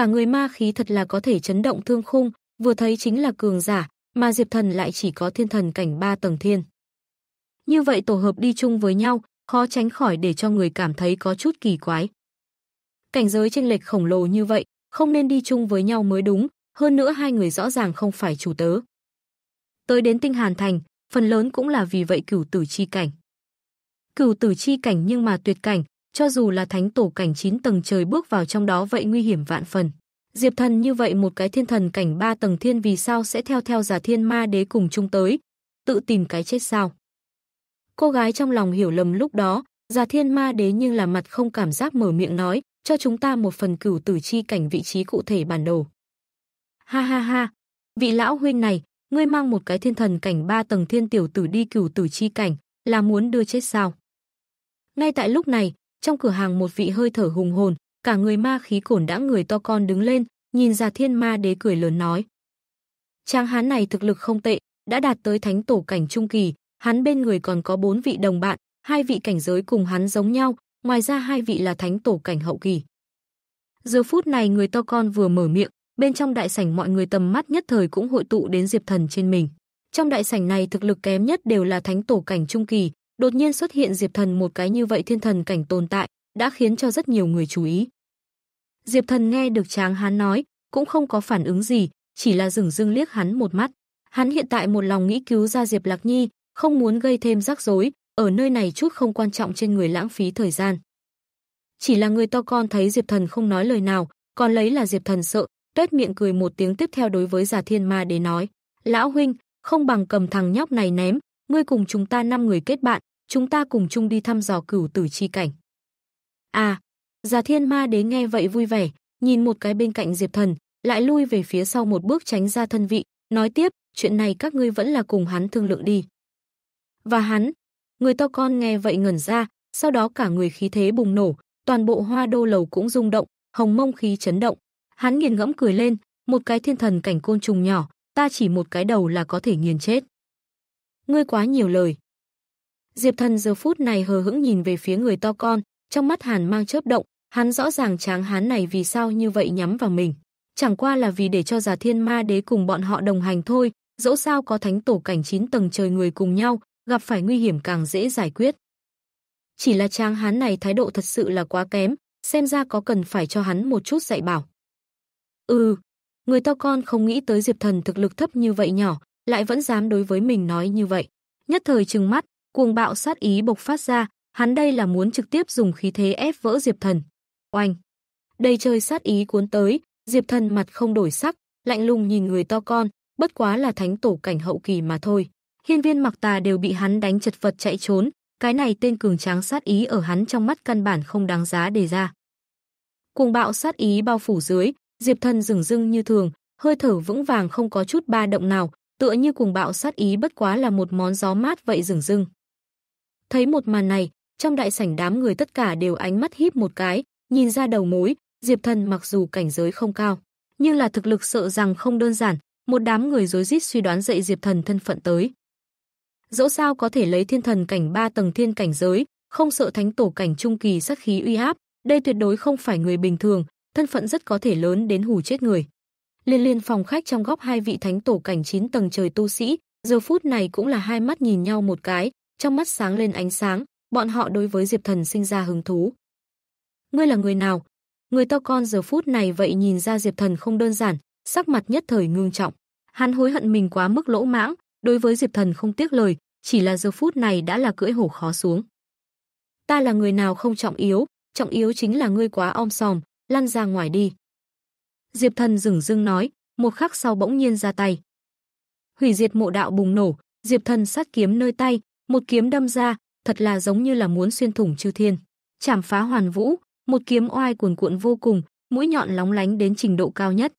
cả người ma khí thật là có thể chấn động thương khung, vừa thấy chính là cường giả, mà Diệp Thần lại chỉ có thiên thần cảnh ba tầng thiên. Như vậy tổ hợp đi chung với nhau, khó tránh khỏi để cho người cảm thấy có chút kỳ quái. Cảnh giới chênh lệch khổng lồ như vậy, không nên đi chung với nhau mới đúng, hơn nữa hai người rõ ràng không phải chủ tớ. Tới đến Tinh Hàn Thành, phần lớn cũng là vì vậy cửu tử chi cảnh. Cửu tử chi cảnh nhưng mà tuyệt cảnh, cho dù là thánh tổ cảnh 9 tầng trời bước vào trong đó vậy nguy hiểm vạn phần. Diệp thần như vậy một cái thiên thần cảnh 3 tầng thiên vì sao sẽ theo theo giả thiên ma đế cùng chung tới, tự tìm cái chết sao. Cô gái trong lòng hiểu lầm lúc đó, giả thiên ma đế nhưng là mặt không cảm giác mở miệng nói, cho chúng ta một phần cửu tử chi cảnh vị trí cụ thể bản đồ. Ha ha ha, vị lão huynh này, ngươi mang một cái thiên thần cảnh ba tầng thiên tiểu tử đi cửu tử chi cảnh, là muốn đưa chết sao? Ngay tại lúc này, trong cửa hàng một vị hơi thở hùng hồn, cả người ma khí cổn đã người to con đứng lên, nhìn ra thiên ma đế cười lớn nói. Tráng hán này thực lực không tệ, đã đạt tới thánh tổ cảnh trung kỳ, hắn bên người còn có bốn vị đồng bạn, hai vị cảnh giới cùng hắn giống nhau, ngoài ra hai vị là thánh tổ cảnh hậu kỳ. Giờ phút này người to con vừa mở miệng, bên trong đại sảnh mọi người tầm mắt nhất thời cũng hội tụ đến Diệp Thần trên mình. Trong đại sảnh này thực lực kém nhất đều là thánh tổ cảnh trung kỳ, Đột nhiên xuất hiện Diệp Thần một cái như vậy thiên thần cảnh tồn tại, đã khiến cho rất nhiều người chú ý. Diệp Thần nghe được Tráng Hán nói, cũng không có phản ứng gì, chỉ là dừng dưng liếc hắn một mắt. Hắn hiện tại một lòng nghĩ cứu ra Diệp Lạc Nhi, không muốn gây thêm rắc rối, ở nơi này chút không quan trọng trên người lãng phí thời gian. Chỉ là người to con thấy Diệp Thần không nói lời nào, còn lấy là Diệp Thần sợ, tuét miệng cười một tiếng tiếp theo đối với Già Thiên Ma để nói, "Lão huynh, không bằng cầm thằng nhóc này ném, ngươi cùng chúng ta năm người kết bạn, chúng ta cùng chung đi thăm dò cửu tử chi cảnh. À, Già Thiên Ma Đế nghe vậy vui vẻ, nhìn một cái bên cạnh Diệp Thần, lại lui về phía sau một bước tránh ra thân vị, nói tiếp, chuyện này các ngươi vẫn là cùng hắn thương lượng đi. Và hắn, người to con nghe vậy ngẩn ra, sau đó cả người khí thế bùng nổ, toàn bộ hoa đô lầu cũng rung động, hồng mông khí chấn động. Hắn nghiền ngẫm cười lên, một cái thiên thần cảnh côn trùng nhỏ, ta chỉ một cái đầu là có thể nghiền chết. Ngươi quá nhiều lời. Diệp Thần giờ phút này hờ hững nhìn về phía người to con, trong mắt hàn mang chớp động, hắn rõ ràng tráng hán này vì sao như vậy nhắm vào mình. Chẳng qua là vì để cho giả thiên ma đế cùng bọn họ đồng hành thôi, dẫu sao có thánh tổ cảnh 9 tầng trời người cùng nhau, gặp phải nguy hiểm càng dễ giải quyết. Chỉ là tráng hán này thái độ thật sự là quá kém, xem ra có cần phải cho hắn một chút dạy bảo. Ừ, người to con không nghĩ tới Diệp Thần thực lực thấp như vậy nhỏ, lại vẫn dám đối với mình nói như vậy. Nhất thời trừng mắt, cuồng bạo sát ý bộc phát ra, hắn đây là muốn trực tiếp dùng khí thế ép vỡ Diệp Thần. Oanh! Đây trời sát ý cuốn tới, Diệp Thần mặt không đổi sắc, lạnh lùng nhìn người to con, bất quá là thánh tổ cảnh hậu kỳ mà thôi. Hiên viên mặc tà đều bị hắn đánh chật vật chạy trốn, cái này tên cường tráng sát ý ở hắn trong mắt căn bản không đáng giá đề ra. Cuồng bạo sát ý bao phủ dưới, Diệp Thần dừng dưng như thường, hơi thở vững vàng không có chút ba động nào, tựa như cuồng bạo sát ý bất quá là một món gió mát vậy dừng dưng. Thấy một màn này, trong đại sảnh đám người tất cả đều ánh mắt híp một cái, nhìn ra đầu mối, Diệp Thần mặc dù cảnh giới không cao, nhưng là thực lực sợ rằng không đơn giản, một đám người rối rít suy đoán dậy Diệp Thần thân phận tới. Dẫu sao có thể lấy thiên thần cảnh ba tầng thiên cảnh giới, không sợ thánh tổ cảnh trung kỳ sát khí uy áp, đây tuyệt đối không phải người bình thường, thân phận rất có thể lớn đến hù chết người. Liên liên phòng khách trong góc hai vị thánh tổ cảnh 9 tầng trời tu sĩ, giờ phút này cũng là hai mắt nhìn nhau một cái, trong mắt sáng lên ánh sáng, bọn họ đối với Diệp Thần sinh ra hứng thú. Ngươi là người nào? Người to con giờ phút này vậy nhìn ra Diệp Thần không đơn giản, sắc mặt nhất thời ngưng trọng. Hắn hối hận mình quá mức lỗ mãng, đối với Diệp Thần không tiếc lời, chỉ là giờ phút này đã là cưỡi hổ khó xuống. Ta là người nào không trọng yếu, trọng yếu chính là ngươi quá om sòm, lăn ra ngoài đi. Diệp Thần dừng dưng nói, một khắc sau bỗng nhiên ra tay. Hủy diệt mộ đạo bùng nổ, Diệp Thần sát kiếm nơi tay, một kiếm đâm ra, thật là giống như là muốn xuyên thủng chư thiên. Chảm phá hoàn vũ, một kiếm oai cuồn cuộn vô cùng, mũi nhọn lóng lánh đến trình độ cao nhất.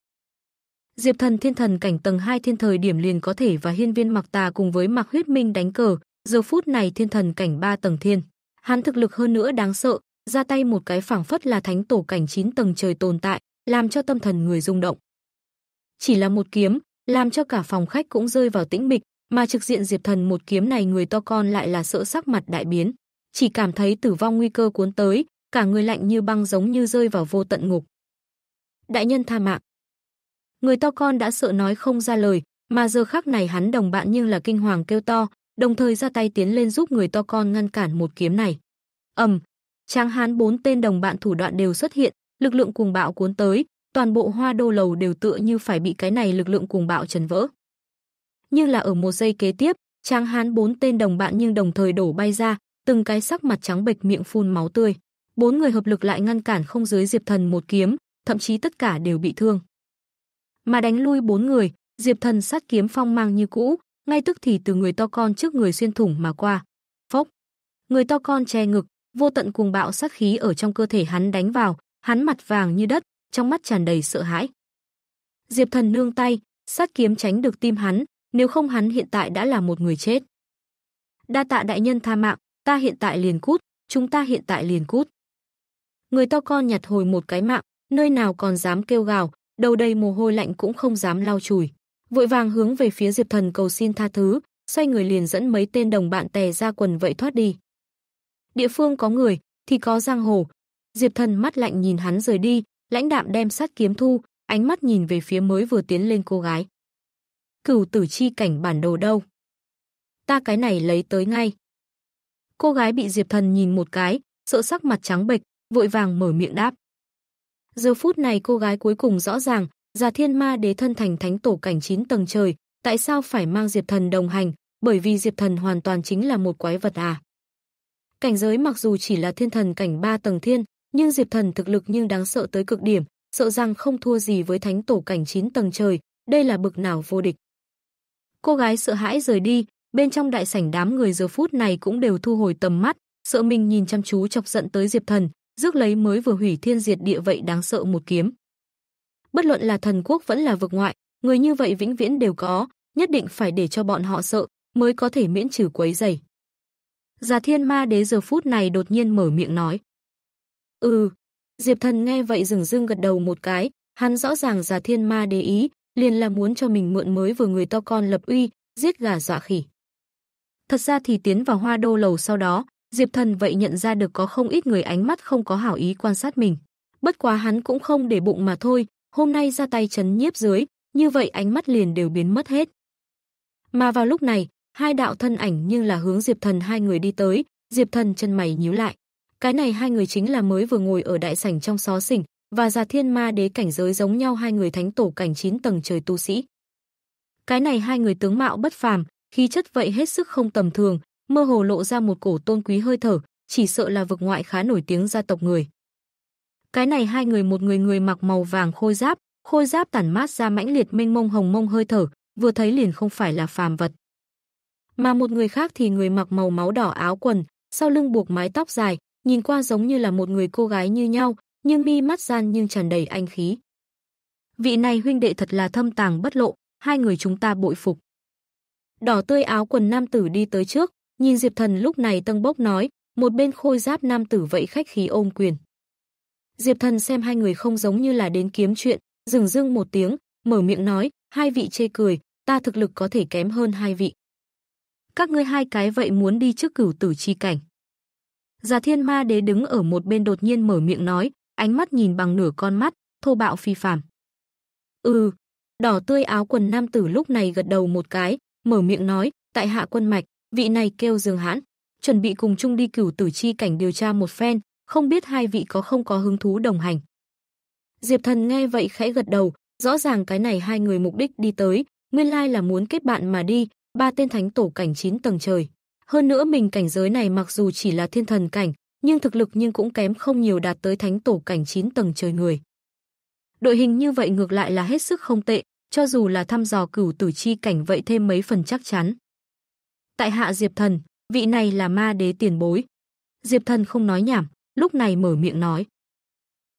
Diệp Thần thiên thần cảnh tầng 2 thiên thời điểm liền có thể và Hiên Viên Mặc Tà cùng với Mặc Huyết Minh đánh cờ, giờ phút này thiên thần cảnh 3 tầng thiên, hắn thực lực hơn nữa đáng sợ, ra tay một cái phảng phất là thánh tổ cảnh 9 tầng trời tồn tại, làm cho tâm thần người rung động. Chỉ là một kiếm, làm cho cả phòng khách cũng rơi vào tĩnh mịch, mà trực diện Diệp Thần một kiếm này người to con lại là sợ sắc mặt đại biến, chỉ cảm thấy tử vong nguy cơ cuốn tới, cả người lạnh như băng giống như rơi vào vô tận ngục. Đại nhân tha mạng. Người to con đã sợ nói không ra lời, mà giờ khắc này hắn đồng bạn nhưng là kinh hoàng kêu to, đồng thời ra tay tiến lên giúp người to con ngăn cản một kiếm này. Ầm, Tráng hán bốn tên đồng bạn thủ đoạn đều xuất hiện, lực lượng cuồng bạo cuốn tới, toàn bộ hoa đô lầu đều tựa như phải bị cái này lực lượng cuồng bạo chấn vỡ như là ở một giây kế tiếp, Tráng Hán bốn tên đồng bạn nhưng đồng thời đổ bay ra, từng cái sắc mặt trắng bệch miệng phun máu tươi. Bốn người hợp lực lại ngăn cản không dưới Diệp Thần một kiếm, thậm chí tất cả đều bị thương. Mà đánh lui bốn người, Diệp Thần sát kiếm phong mang như cũ, ngay tức thì từ người to con trước người xuyên thủng mà qua. Phốc. Người to con che ngực, vô tận cuồng bạo sát khí ở trong cơ thể hắn đánh vào, hắn mặt vàng như đất, trong mắt tràn đầy sợ hãi. Diệp Thần nương tay, sát kiếm tránh được tim hắn, nếu không hắn hiện tại đã là một người chết. Đa tạ đại nhân tha mạng, ta hiện tại liền cút, chúng ta hiện tại liền cút. Người to con nhặt hồi một cái mạng, nơi nào còn dám kêu gào, đầu đầy mồ hôi lạnh cũng không dám lau chùi. Vội vàng hướng về phía Diệp Thần cầu xin tha thứ, xoay người liền dẫn mấy tên đồng bạn tè ra quần vậy thoát đi. Địa phương có người, thì có giang hồ. Diệp Thần mắt lạnh nhìn hắn rời đi, lãnh đạm đem sát kiếm thu, ánh mắt nhìn về phía mới vừa tiến lên cô gái cửu tử chi cảnh bản đồ đâu? Ta cái này lấy tới ngay. Cô gái bị Diệp Thần nhìn một cái, sợ sắc mặt trắng bệch, vội vàng mở miệng đáp. Giờ phút này cô gái cuối cùng rõ ràng, Già Thiên Ma Đế thân thành thánh tổ cảnh 9 tầng trời, tại sao phải mang Diệp Thần đồng hành, bởi vì Diệp Thần hoàn toàn chính là một quái vật à. Cảnh giới mặc dù chỉ là thiên thần cảnh 3 tầng thiên, nhưng Diệp Thần thực lực nhưng đáng sợ tới cực điểm, sợ rằng không thua gì với thánh tổ cảnh 9 tầng trời, đây là bực nào vô địch. Cô gái sợ hãi rời đi, bên trong đại sảnh đám người giờ phút này cũng đều thu hồi tầm mắt, sợ mình nhìn chăm chú chọc giận tới Diệp Thần, rước lấy mới vừa hủy thiên diệt địa vậy đáng sợ một kiếm. Bất luận là thần quốc vẫn là vực ngoại, người như vậy vĩnh viễn đều có, nhất định phải để cho bọn họ sợ mới có thể miễn trừ quấy rầy. Già Thiên Ma Đế giờ phút này đột nhiên mở miệng nói: "Ừ." Diệp Thần nghe vậy dừng dưng gật đầu một cái, hắn rõ ràng Già Thiên Ma Đế ý, liền là muốn cho mình mượn mới vừa người to con lập uy, giết gà dọa khỉ. Thật ra thì tiến vào hoa đô lầu sau đó, Diệp Thần vậy nhận ra được có không ít người ánh mắt không có hảo ý quan sát mình. Bất quá hắn cũng không để bụng mà thôi, hôm nay ra tay chấn nhiếp dưới, như vậy ánh mắt liền đều biến mất hết. Mà vào lúc này, hai đạo thân ảnh nhưng là hướng Diệp Thần hai người đi tới, Diệp Thần chân mày nhíu lại. Cái này hai người chính là mới vừa ngồi ở đại sảnh trong xó xỉnh, và giả thiên ma đế cảnh giới giống nhau hai người thánh tổ cảnh 9 tầng trời tu sĩ. Cái này hai người tướng mạo bất phàm, khí chất vậy hết sức không tầm thường, mơ hồ lộ ra một cổ tôn quý hơi thở, chỉ sợ là vực ngoại khá nổi tiếng gia tộc người. Cái này hai người một người người mặc màu vàng khôi giáp, khôi giáp tản mát ra mãnh liệt mênh mông hồng mông hơi thở, vừa thấy liền không phải là phàm vật. Mà một người khác thì người mặc màu máu đỏ áo quần, sau lưng buộc mái tóc dài, nhìn qua giống như là một người cô gái như nhau, nhưng mi mắt gian nhưng tràn đầy anh khí. Vị này huynh đệ thật là thâm tàng bất lộ, hai người chúng ta bội phục. Đỏ tươi áo quần nam tử đi tới trước, nhìn Diệp Thần lúc này tâng bốc nói, một bên khôi giáp nam tử vậy khách khí ôm quyền. Diệp Thần xem hai người không giống như là đến kiếm chuyện, dừng dưng một tiếng, mở miệng nói, hai vị chê cười, ta thực lực có thể kém hơn hai vị. Các ngươi hai cái vậy muốn đi trước cửu tử chi cảnh. Già thiên ma đế đứng ở một bên đột nhiên mở miệng nói, ánh mắt nhìn bằng nửa con mắt, thô bạo phi phàm. "Ừ." Đỏ tươi áo quần nam tử lúc này gật đầu một cái, mở miệng nói, "Tại hạ quân mạch, vị này kêu Dương Hãn, chuẩn bị cùng chung đi cửu tử chi cảnh điều tra một phen, không biết hai vị có không có hứng thú đồng hành." Diệp Thần nghe vậy khẽ gật đầu, rõ ràng cái này hai người mục đích đi tới, nguyên lai là muốn kết bạn mà đi, ba tên thánh tổ cảnh 9 tầng trời. Hơn nữa mình cảnh giới này mặc dù chỉ là thiên thần cảnh, nhưng thực lực nhưng cũng kém không nhiều đạt tới thánh tổ cảnh 9 tầng trời người. Đội hình như vậy ngược lại là hết sức không tệ, cho dù là thăm dò cửu tử chi cảnh vậy thêm mấy phần chắc chắn. Tại hạ Diệp Thần, vị này là ma đế tiền bối. Diệp Thần không nói nhảm, lúc này mở miệng nói.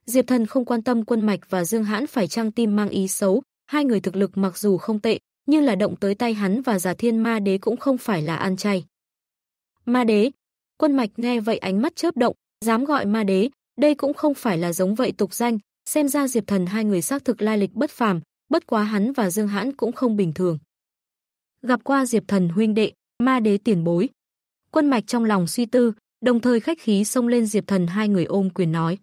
Diệp Thần không quan tâm quân mạch và Dương Hãn phải trang tim mang ý xấu, hai người thực lực mặc dù không tệ, nhưng là động tới tay hắn và giả thiên ma đế cũng không phải là ăn chay. Ma đế, Quân mạch nghe vậy ánh mắt chớp động, dám gọi ma đế, đây cũng không phải là giống vậy tục danh, xem ra Diệp Thần hai người xác thực lai lịch bất phàm, bất quá hắn và Dương Hãn cũng không bình thường. Gặp qua Diệp Thần huynh đệ, ma đế tiền bối. Quân mạch trong lòng suy tư, đồng thời khách khí xông lên Diệp Thần hai người ôm quyền nói.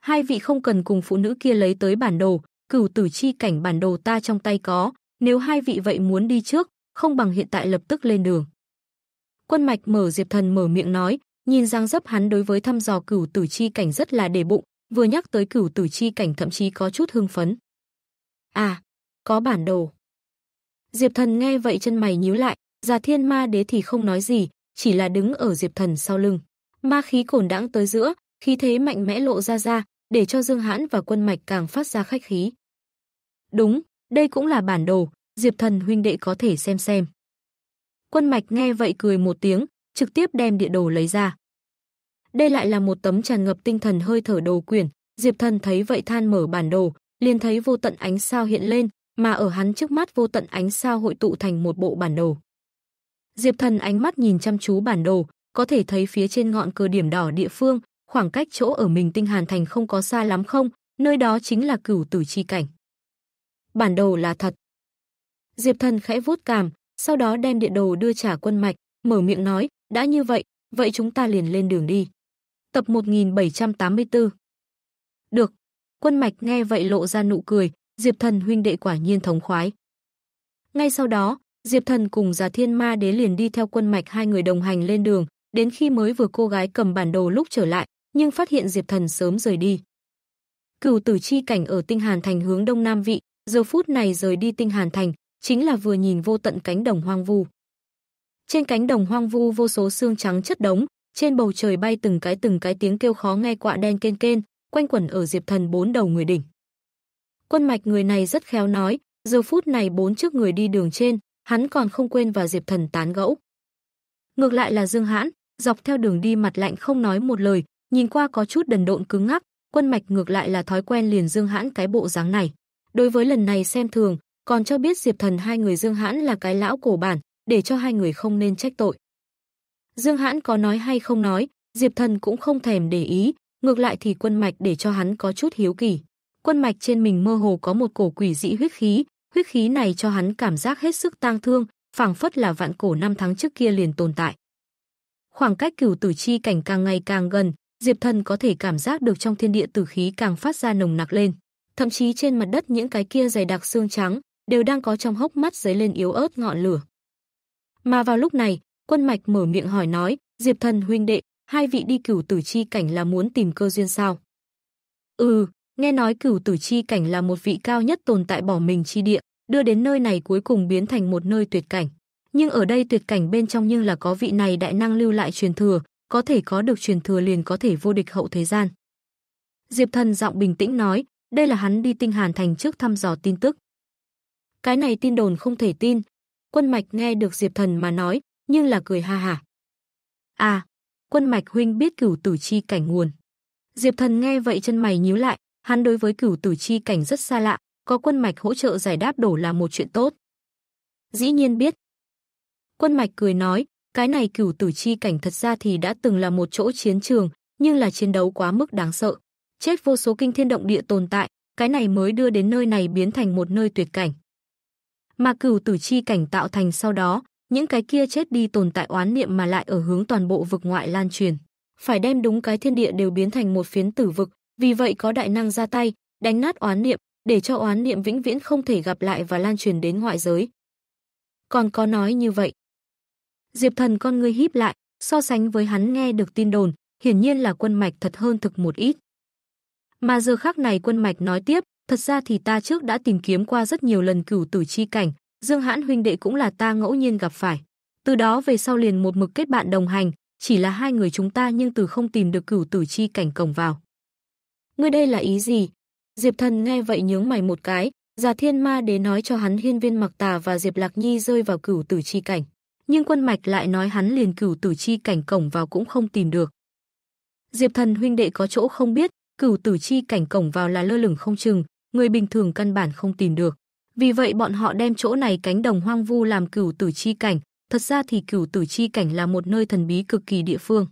Hai vị không cần cùng phụ nữ kia lấy tới bản đồ, cửu tử chi cảnh bản đồ ta trong tay có, nếu hai vị vậy muốn đi trước, không bằng hiện tại lập tức lên đường. Quân mạch mở Diệp Thần mở miệng nói, nhìn dáng dấp hắn đối với thăm dò cửu tử chi cảnh rất là đề bụng, vừa nhắc tới cửu tử chi cảnh thậm chí có chút hưng phấn. À, có bản đồ. Diệp Thần nghe vậy chân mày nhíu lại, Già Thiên Ma Đế thì không nói gì, chỉ là đứng ở Diệp Thần sau lưng. Ma khí cồn đãng tới giữa, khí thế mạnh mẽ lộ ra ra, để cho Dương Hãn và Quân Mạch càng phát ra khách khí. Đúng, đây cũng là bản đồ, Diệp Thần huynh đệ có thể xem xem. Quân mạch nghe vậy cười một tiếng, trực tiếp đem địa đồ lấy ra. Đây lại là một tấm tràn ngập tinh thần hơi thở đồ quyển, Diệp Thần thấy vậy than mở bản đồ, liền thấy vô tận ánh sao hiện lên, mà ở hắn trước mắt vô tận ánh sao hội tụ thành một bộ bản đồ. Diệp Thần ánh mắt nhìn chăm chú bản đồ, có thể thấy phía trên ngọn cờ điểm đỏ địa phương, khoảng cách chỗ ở mình Tinh Hàn Thành không có xa lắm không, nơi đó chính là cửu tử chi cảnh. Bản đồ là thật. Diệp Thần khẽ vuốt cằm, sau đó đem địa đồ đưa trả quân mạch, mở miệng nói, đã như vậy, vậy chúng ta liền lên đường đi. Tập 1784 Được. Quân mạch nghe vậy lộ ra nụ cười, Diệp Thần huynh đệ quả nhiên thống khoái. Ngay sau đó, Diệp Thần cùng Già Thiên Ma Đế liền đi theo quân mạch hai người đồng hành lên đường, đến khi mới vừa cô gái cầm bản đồ lúc trở lại, nhưng phát hiện Diệp Thần sớm rời đi. Cửu Tử chi cảnh ở Tinh Hàn thành hướng đông nam vị, giờ phút này rời đi Tinh Hàn thành, chính là vừa nhìn vô tận cánh đồng hoang vu. Trên cánh đồng hoang vu vô số xương trắng chất đống, trên bầu trời bay từng cái từng cái tiếng kêu khó nghe quạ đen kên kên, quanh quẩn ở Diệp Thần bốn đầu người đỉnh. Quân mạch người này rất khéo nói, giờ phút này bốn trước người đi đường trên, hắn còn không quên và Diệp Thần tán gẫu. Ngược lại là Dương Hãn, dọc theo đường đi mặt lạnh không nói một lời, nhìn qua có chút đần độn cứng ngắc, quân mạch ngược lại là thói quen liền Dương Hãn cái bộ dáng này. Đối với lần này xem thường, còn cho biết Diệp Thần hai người Dương Hãn là cái lão cổ bản, để cho hai người không nên trách tội. Dương Hãn có nói hay không nói, Diệp Thần cũng không thèm để ý, ngược lại thì quân mạch để cho hắn có chút hiếu kỳ. Quân mạch trên mình mơ hồ có một cổ quỷ dị huyết khí, huyết khí này cho hắn cảm giác hết sức tang thương, phảng phất là vạn cổ năm tháng trước kia liền tồn tại. Khoảng cách cửu tử chi cảnh càng ngày càng gần, Diệp Thần có thể cảm giác được trong thiên địa tử khí càng phát ra nồng nặc lên, thậm chí trên mặt đất những cái kia dày đặc xương trắng, đều đang có trong hốc mắt dấy lên yếu ớt ngọn lửa. Mà vào lúc này, quân mạch mở miệng hỏi nói, Diệp thần huynh đệ, hai vị đi cửu tử chi cảnh là muốn tìm cơ duyên sao? Ừ, nghe nói cửu tử chi cảnh là một vị cao nhất tồn tại bỏ mình chi địa, đưa đến nơi này cuối cùng biến thành một nơi tuyệt cảnh. Nhưng ở đây tuyệt cảnh bên trong nhưng là có vị này đại năng lưu lại truyền thừa, có thể có được truyền thừa liền có thể vô địch hậu thế gian. Diệp Thần giọng bình tĩnh nói, đây là hắn đi Tinh Hàn Thành trước thăm dò tin tức cái này tin đồn không thể tin. Quân Mạch nghe được Diệp Thần mà nói, nhưng là cười ha ha À, Quân Mạch huynh biết cửu tử chi cảnh nguồn. Diệp Thần nghe vậy chân mày nhíu lại, hắn đối với cửu tử chi cảnh rất xa lạ, có Quân Mạch hỗ trợ giải đáp đổ là một chuyện tốt. Dĩ nhiên biết. Quân Mạch cười nói, cái này cửu tử chi cảnh thật ra thì đã từng là một chỗ chiến trường, nhưng là chiến đấu quá mức đáng sợ. Chết vô số kinh thiên động địa tồn tại, cái này mới đưa đến nơi này biến thành một nơi tuyệt cảnh mà cửu tử chi cảnh tạo thành sau đó, những cái kia chết đi tồn tại oán niệm mà lại ở hướng toàn bộ vực ngoại lan truyền. Phải đem đúng cái thiên địa đều biến thành một phiến tử vực, vì vậy có đại năng ra tay, đánh nát oán niệm, để cho oán niệm vĩnh viễn không thể gặp lại và lan truyền đến ngoại giới. Còn có nói như vậy. Diệp Thần con ngươi híp lại, so sánh với hắn nghe được tin đồn, hiển nhiên là quân mạch thật hơn thực một ít. Mà giờ khắc này quân mạch nói tiếp, Thật ra thì ta trước đã tìm kiếm qua rất nhiều lần cửu tử chi cảnh, Dương Hãn huynh đệ cũng là ta ngẫu nhiên gặp phải. Từ đó về sau liền một mực kết bạn đồng hành, chỉ là hai người chúng ta nhưng từ không tìm được cửu tử chi cảnh cổng vào. Ngươi đây là ý gì? Diệp Thần nghe vậy nhướng mày một cái, Già Thiên Ma Đế nói cho hắn Hiên Viên Mặc Tà và Diệp Lạc Nhi rơi vào cửu tử chi cảnh, nhưng Quân Mạch lại nói hắn liền cửu tử chi cảnh cổng vào cũng không tìm được. Diệp Thần huynh đệ có chỗ không biết, cửu tử chi cảnh cổng vào là lơ lửng không chừng, người bình thường căn bản không tìm được. Vì vậy bọn họ đem chỗ này cánh đồng hoang vu làm cửu tử chi cảnh, thật ra thì cửu tử chi cảnh là một nơi thần bí cực kỳ địa phương.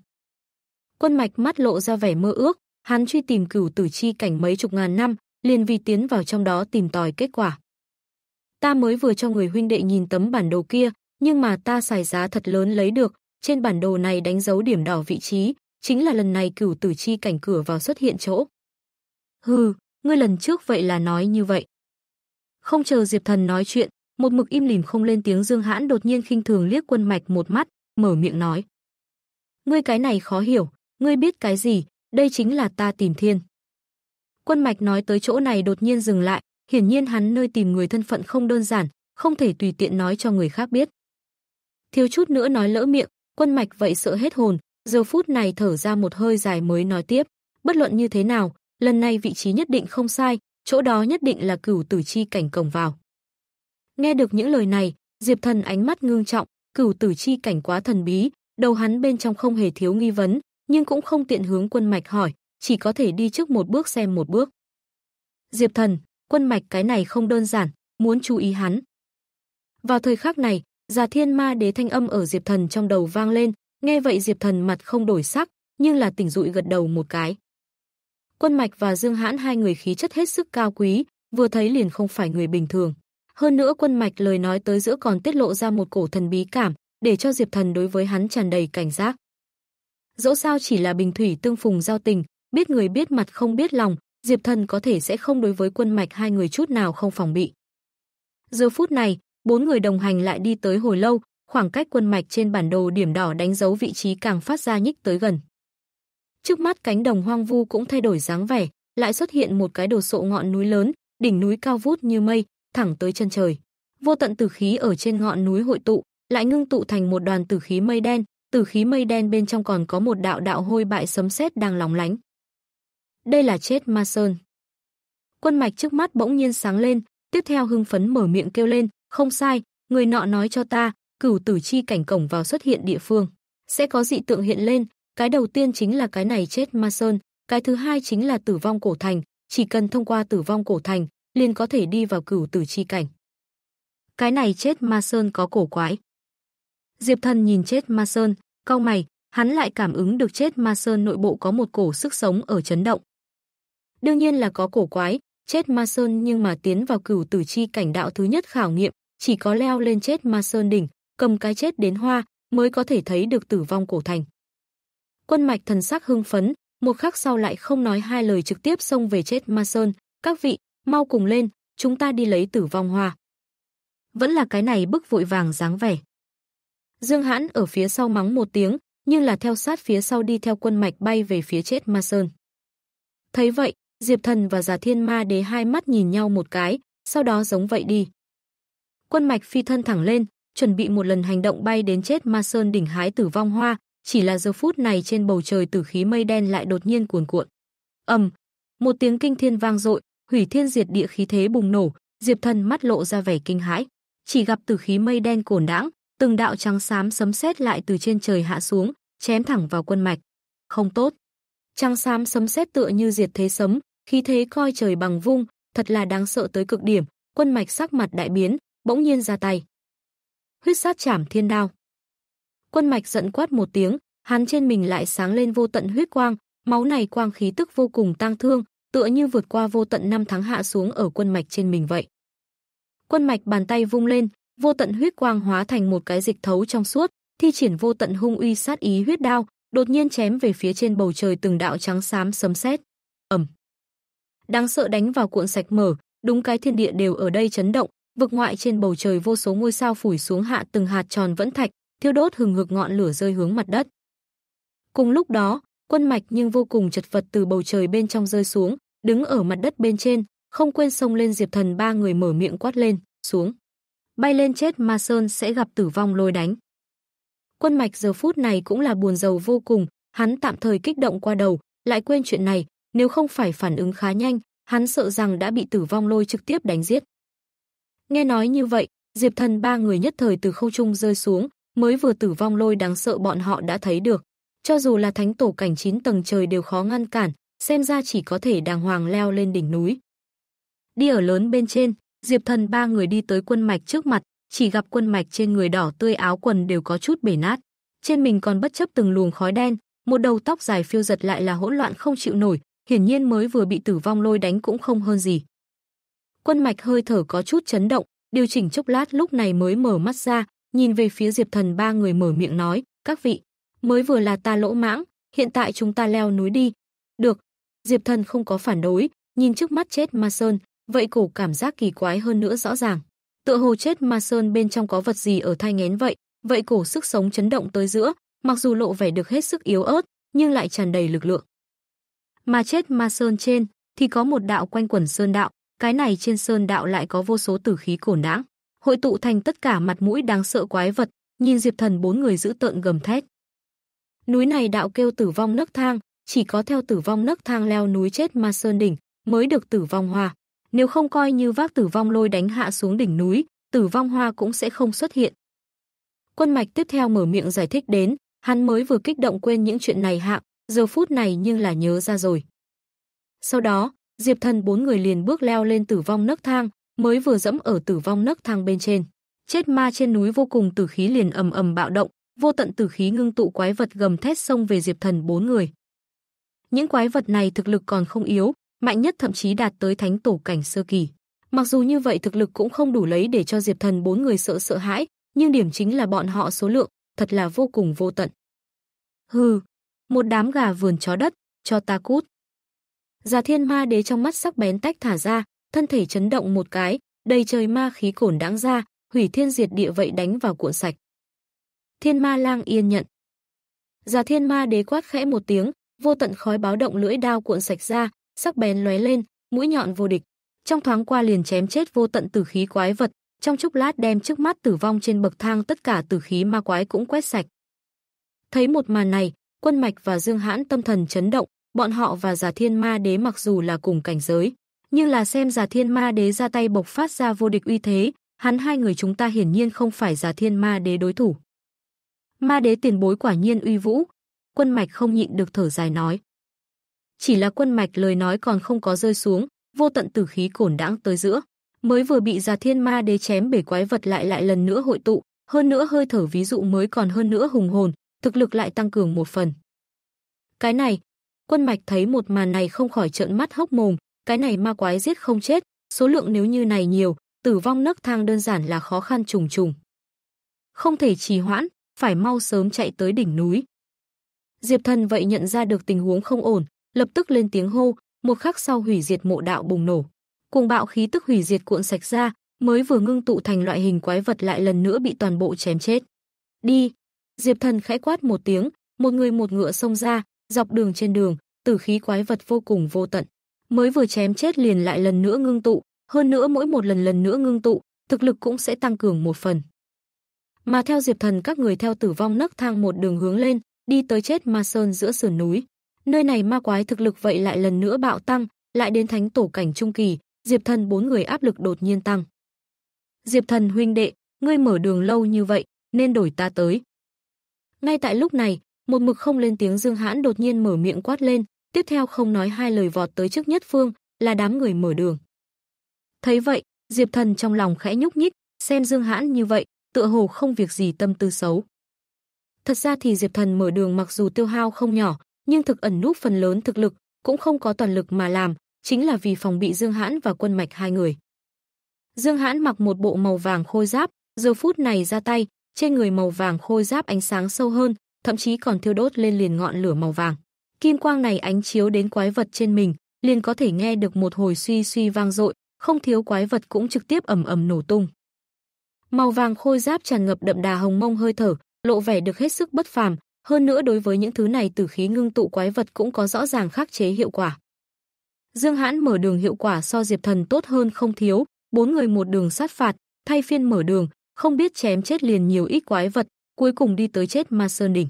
Quân mạch mắt lộ ra vẻ mơ ước, hắn truy tìm cửu tử chi cảnh mấy chục ngàn năm, liền vì tiến vào trong đó tìm tòi kết quả. Ta mới vừa cho người huynh đệ nhìn tấm bản đồ kia, nhưng mà ta xài giá thật lớn lấy được, trên bản đồ này đánh dấu điểm đỏ vị trí, chính là lần này cửu tử chi cảnh cửa vào xuất hiện chỗ. Hừ, ngươi lần trước vậy là nói như vậy. Không chờ Diệp Thần nói chuyện, một mực im lìm không lên tiếng Dương Hãn đột nhiên khinh thường liếc Quân Mạch một mắt, mở miệng nói: "Ngươi cái này khó hiểu, ngươi biết cái gì, đây chính là ta tìm thiên." Quân Mạch nói tới chỗ này đột nhiên dừng lại, hiển nhiên hắn nơi tìm người thân phận không đơn giản, không thể tùy tiện nói cho người khác biết. Thiếu chút nữa nói lỡ miệng, Quân Mạch vậy sợ hết hồn, giờ phút này thở ra một hơi dài mới nói tiếp, bất luận như thế nào, lần này vị trí nhất định không sai, chỗ đó nhất định là cửu tử chi cảnh cổng vào. Nghe được những lời này, Diệp Thần ánh mắt ngưng trọng, cửu tử chi cảnh quá thần bí, đầu hắn bên trong không hề thiếu nghi vấn, nhưng cũng không tiện hướng quân mạch hỏi, chỉ có thể đi trước một bước xem một bước. Diệp Thần, quân mạch cái này không đơn giản, muốn chú ý hắn. Vào thời khắc này, Già Thiên Ma Đế thanh âm ở Diệp Thần trong đầu vang lên, nghe vậy Diệp Thần mặt không đổi sắc, nhưng là tỉnh dụi gật đầu một cái. Quân Mạch và Dương Hãn hai người khí chất hết sức cao quý, vừa thấy liền không phải người bình thường. Hơn nữa Quân Mạch lời nói tới giữa còn tiết lộ ra một cổ thần bí cảm, để cho Diệp Thần đối với hắn tràn đầy cảnh giác. Dẫu sao chỉ là bình thủy tương phùng giao tình, biết người biết mặt không biết lòng, Diệp Thần có thể sẽ không đối với Quân Mạch hai người chút nào không phòng bị. Giờ phút này, bốn người đồng hành lại đi tới hồi lâu, khoảng cách Quân Mạch trên bản đồ điểm đỏ đánh dấu vị trí càng phát ra nhích tới gần. Trước mắt cánh đồng hoang vu cũng thay đổi dáng vẻ, lại xuất hiện một cái đồ sộ ngọn núi lớn, đỉnh núi cao vút như mây, thẳng tới chân trời. Vô tận tử khí ở trên ngọn núi hội tụ, lại ngưng tụ thành một đoàn tử khí mây đen, tử khí mây đen bên trong còn có một đạo đạo hôi bại sấm sét đang lóng lánh. Đây là chết ma sơn. Quân mạch trước mắt bỗng nhiên sáng lên, tiếp theo hưng phấn mở miệng kêu lên, không sai, người nọ nói cho ta, cửu tử chi cảnh cổng vào xuất hiện địa phương. Sẽ có dị tượng hiện lên, cái đầu tiên chính là cái này chết ma sơn, cái thứ hai chính là tử vong cổ thành, chỉ cần thông qua tử vong cổ thành, liền có thể đi vào cửu tử chi cảnh. Cái này chết ma sơn có cổ quái. Diệp Thần nhìn chết ma sơn, cau mày, hắn lại cảm ứng được chết ma sơn nội bộ có một cổ sức sống ở chấn động. Đương nhiên là có cổ quái, chết ma sơn nhưng mà tiến vào cửu tử chi cảnh đạo thứ nhất khảo nghiệm, chỉ có leo lên chết ma sơn đỉnh, cầm cái chết đến hoa mới có thể thấy được tử vong cổ thành. Quân mạch thần sắc hưng phấn, một khắc sau lại không nói hai lời trực tiếp xông về chết Ma Sơn, "Các vị, mau cùng lên, chúng ta đi lấy Tử vong hoa." Vẫn là cái này bức vội vàng dáng vẻ. Dương Hãn ở phía sau mắng một tiếng, nhưng là theo sát phía sau đi theo quân mạch bay về phía chết Ma Sơn. Thấy vậy, Diệp Thần và Già Thiên Ma Đế hai mắt nhìn nhau một cái, sau đó giống vậy đi. Quân mạch phi thân thẳng lên, chuẩn bị một lần hành động bay đến chết Ma Sơn đỉnh hái tử vong hoa, chỉ là giờ phút này trên bầu trời tử khí mây đen lại đột nhiên cuồn cuộn. Ầm, một tiếng kinh thiên vang dội, hủy thiên diệt địa khí thế bùng nổ, Diệp Thần mắt lộ ra vẻ kinh hãi, chỉ gặp tử khí mây đen cổn đãng, từng đạo trắng xám sấm sét lại từ trên trời hạ xuống, chém thẳng vào quân mạch. Không tốt. trắng xám sấm sét tựa như diệt thế sấm, khí thế coi trời bằng vung, thật là đáng sợ tới cực điểm, quân mạch sắc mặt đại biến, bỗng nhiên ra tay. Huyết sát chảm thiên đao. Quân mạch giận quát một tiếng, hắn trên mình lại sáng lên vô tận huyết quang, máu này quang khí tức vô cùng tang thương, tựa như vượt qua vô tận năm tháng hạ xuống ở quân mạch trên mình vậy. Quân mạch bàn tay vung lên, vô tận huyết quang hóa thành một cái dịch thấu trong suốt, thi triển vô tận hung uy sát ý huyết đao, đột nhiên chém về phía trên bầu trời từng đạo trắng xám sấm sét. Ầm. Đáng sợ đánh vào cuộn sạch mở, đúng cái thiên địa đều ở đây chấn động, vực ngoại trên bầu trời vô số ngôi sao phủi xuống hạ từng hạt tròn vẫn thạch, thiêu đốt hừng hực ngọn lửa rơi hướng mặt đất. Cùng lúc đó, quân mạch nhưng vô cùng chật vật từ bầu trời bên trong rơi xuống, đứng ở mặt đất bên trên, không quên sông lên Diệp Thần ba người mở miệng quát lên, xuống. Bay lên chết Ma Sơn sẽ gặp tử vong lôi đánh. Quân mạch giờ phút này cũng là buồn giàu vô cùng, hắn tạm thời kích động qua đầu, lại quên chuyện này, nếu không phải phản ứng khá nhanh, hắn sợ rằng đã bị tử vong lôi trực tiếp đánh giết. Nghe nói như vậy, Diệp Thần ba người nhất thời từ không trung rơi xuống, mới vừa tử vong lôi đáng sợ bọn họ đã thấy được. Cho dù là thánh tổ cảnh 9 tầng trời đều khó ngăn cản, xem ra chỉ có thể đàng hoàng leo lên đỉnh núi. Đi ở lớn bên trên, Diệp Thần ba người đi tới quân mạch trước mặt, chỉ gặp quân mạch trên người đỏ tươi áo quần đều có chút bể nát. Trên mình còn bất chấp từng luồng khói đen, một đầu tóc dài phiêu giật lại là hỗn loạn không chịu nổi, hiển nhiên mới vừa bị tử vong lôi đánh cũng không hơn gì. Quân mạch hơi thở có chút chấn động, điều chỉnh chốc lát lúc này mới mở mắt ra, nhìn về phía Diệp Thần ba người mở miệng nói, các vị, mới vừa là ta lỗ mãng, hiện tại chúng ta leo núi đi. Được, Diệp Thần không có phản đối, nhìn trước mắt chết ma sơn, vậy cổ cảm giác kỳ quái hơn nữa rõ ràng. Tựa hồ chết ma sơn bên trong có vật gì ở thai nghén vậy, vậy cổ sức sống chấn động tới giữa, mặc dù lộ vẻ được hết sức yếu ớt, nhưng lại tràn đầy lực lượng. Mà chết ma sơn trên thì có một đạo quanh quần sơn đạo, cái này trên sơn đạo lại có vô số tử khí cổ nãng hội tụ thành tất cả mặt mũi đáng sợ quái vật, nhìn Diệp Thần bốn người giữ tợn gầm thét. Núi này đạo kêu tử vong nấc thang, chỉ có theo tử vong nấc thang leo núi chết ma sơn đỉnh mới được tử vong hoa. Nếu không coi như vác tử vong lôi đánh hạ xuống đỉnh núi, tử vong hoa cũng sẽ không xuất hiện. Quân mạch tiếp theo mở miệng giải thích đến, hắn mới vừa kích động quên những chuyện này hạng, giờ phút này nhưng là nhớ ra rồi. Sau đó, Diệp Thần bốn người liền bước leo lên tử vong nấc thang, mới vừa dẫm ở tử vong nấc thang bên trên. Chết ma trên núi vô cùng tử khí liền ầm ầm bạo động, vô tận tử khí ngưng tụ quái vật gầm thét xông về Diệp Thần bốn người. Những quái vật này thực lực còn không yếu, mạnh nhất thậm chí đạt tới thánh tổ cảnh sơ kỳ. Mặc dù như vậy thực lực cũng không đủ lấy để cho Diệp Thần bốn người sợ sợ hãi, nhưng điểm chính là bọn họ số lượng, thật là vô cùng vô tận. Hừ, một đám gà vườn chó đất, cho ta cút. Già Thiên Ma Đế trong mắt sắc bén tách thả ra, thân thể chấn động một cái, đầy trời ma khí cổn đáng ra, hủy thiên diệt địa vậy đánh vào cuộn sạch. Thiên ma lang yên nhận. Già thiên ma đế quát khẽ một tiếng, vô tận khói báo động lưỡi đao cuộn sạch ra, sắc bén lóe lên, mũi nhọn vô địch. Trong thoáng qua liền chém chết vô tận tử khí quái vật, trong chốc lát đem trước mắt tử vong trên bậc thang tất cả tử khí ma quái cũng quét sạch. Thấy một màn này, Quân Mạch và Dương Hãn tâm thần chấn động, bọn họ và Già Thiên Ma Đế mặc dù là cùng cảnh giới, nhưng là xem Già Thiên Ma Đế ra tay bộc phát ra vô địch uy thế, hắn hai người chúng ta hiển nhiên không phải Già Thiên Ma Đế đối thủ. Ma Đế tiền bối quả nhiên uy vũ, Quân Mạch không nhịn được thở dài nói. Chỉ là Quân Mạch lời nói còn không có rơi xuống, vô tận tử khí cổn đãng tới giữa, mới vừa bị Già Thiên Ma Đế chém bể quái vật lại lại lần nữa hội tụ, hơn nữa hơi thở ví dụ mới còn hơn nữa hùng hồn, thực lực lại tăng cường một phần. Cái này, Quân Mạch thấy một màn này không khỏi trợn mắt hốc mồm, cái này ma quái giết không chết, số lượng nếu như này nhiều, tử vong nấc thang đơn giản là khó khăn trùng trùng. Không thể trì hoãn, phải mau sớm chạy tới đỉnh núi. Diệp Thần vậy nhận ra được tình huống không ổn, lập tức lên tiếng hô, một khắc sau hủy diệt mộ đạo bùng nổ. Cùng bạo khí tức hủy diệt cuộn sạch ra, mới vừa ngưng tụ thành loại hình quái vật lại lần nữa bị toàn bộ chém chết. Đi! Diệp Thần khẽ quát một tiếng, một người một ngựa xông ra, dọc đường trên đường, tử khí quái vật vô cùng vô tận mới vừa chém chết liền lại lần nữa ngưng tụ, hơn nữa mỗi một lần lần nữa ngưng tụ, thực lực cũng sẽ tăng cường một phần. Mà theo Diệp Thần các người theo tử vong nấc thang một đường hướng lên, đi tới chết ma sơn giữa sườn núi. Nơi này ma quái thực lực vậy lại lần nữa bạo tăng, lại đến thánh tổ cảnh trung kỳ, Diệp Thần bốn người áp lực đột nhiên tăng. Diệp Thần huynh đệ, ngươi mở đường lâu như vậy, nên đổi ta tới. Ngay tại lúc này, một mực không lên tiếng Dương Hãn đột nhiên mở miệng quát lên, tiếp theo không nói hai lời vọt tới trước nhất phương, là đám người mở đường. Thấy vậy, Diệp Thần trong lòng khẽ nhúc nhích, xem Dương Hãn như vậy, tựa hồ không việc gì tâm tư xấu. Thật ra thì Diệp Thần mở đường mặc dù tiêu hao không nhỏ, nhưng thực ẩn núp phần lớn thực lực, cũng không có toàn lực mà làm, chính là vì phòng bị Dương Hãn và quân mạch hai người. Dương Hãn mặc một bộ màu vàng khôi giáp, giờ phút này ra tay, trên người màu vàng khôi giáp ánh sáng sâu hơn, thậm chí còn thiêu đốt lên liền ngọn lửa màu vàng. Kim quang này ánh chiếu đến quái vật trên mình, liền có thể nghe được một hồi suy suy vang dội, không thiếu quái vật cũng trực tiếp ầm ầm nổ tung. Màu vàng khôi giáp tràn ngập đậm đà hồng mông hơi thở, lộ vẻ được hết sức bất phàm, hơn nữa đối với những thứ này tử khí ngưng tụ quái vật cũng có rõ ràng khắc chế hiệu quả. Dương Hãn mở đường hiệu quả so Diệp Thần tốt hơn không thiếu, bốn người một đường sát phạt, thay phiên mở đường, không biết chém chết liền nhiều ít quái vật, cuối cùng đi tới chết Ma Sơn đỉnh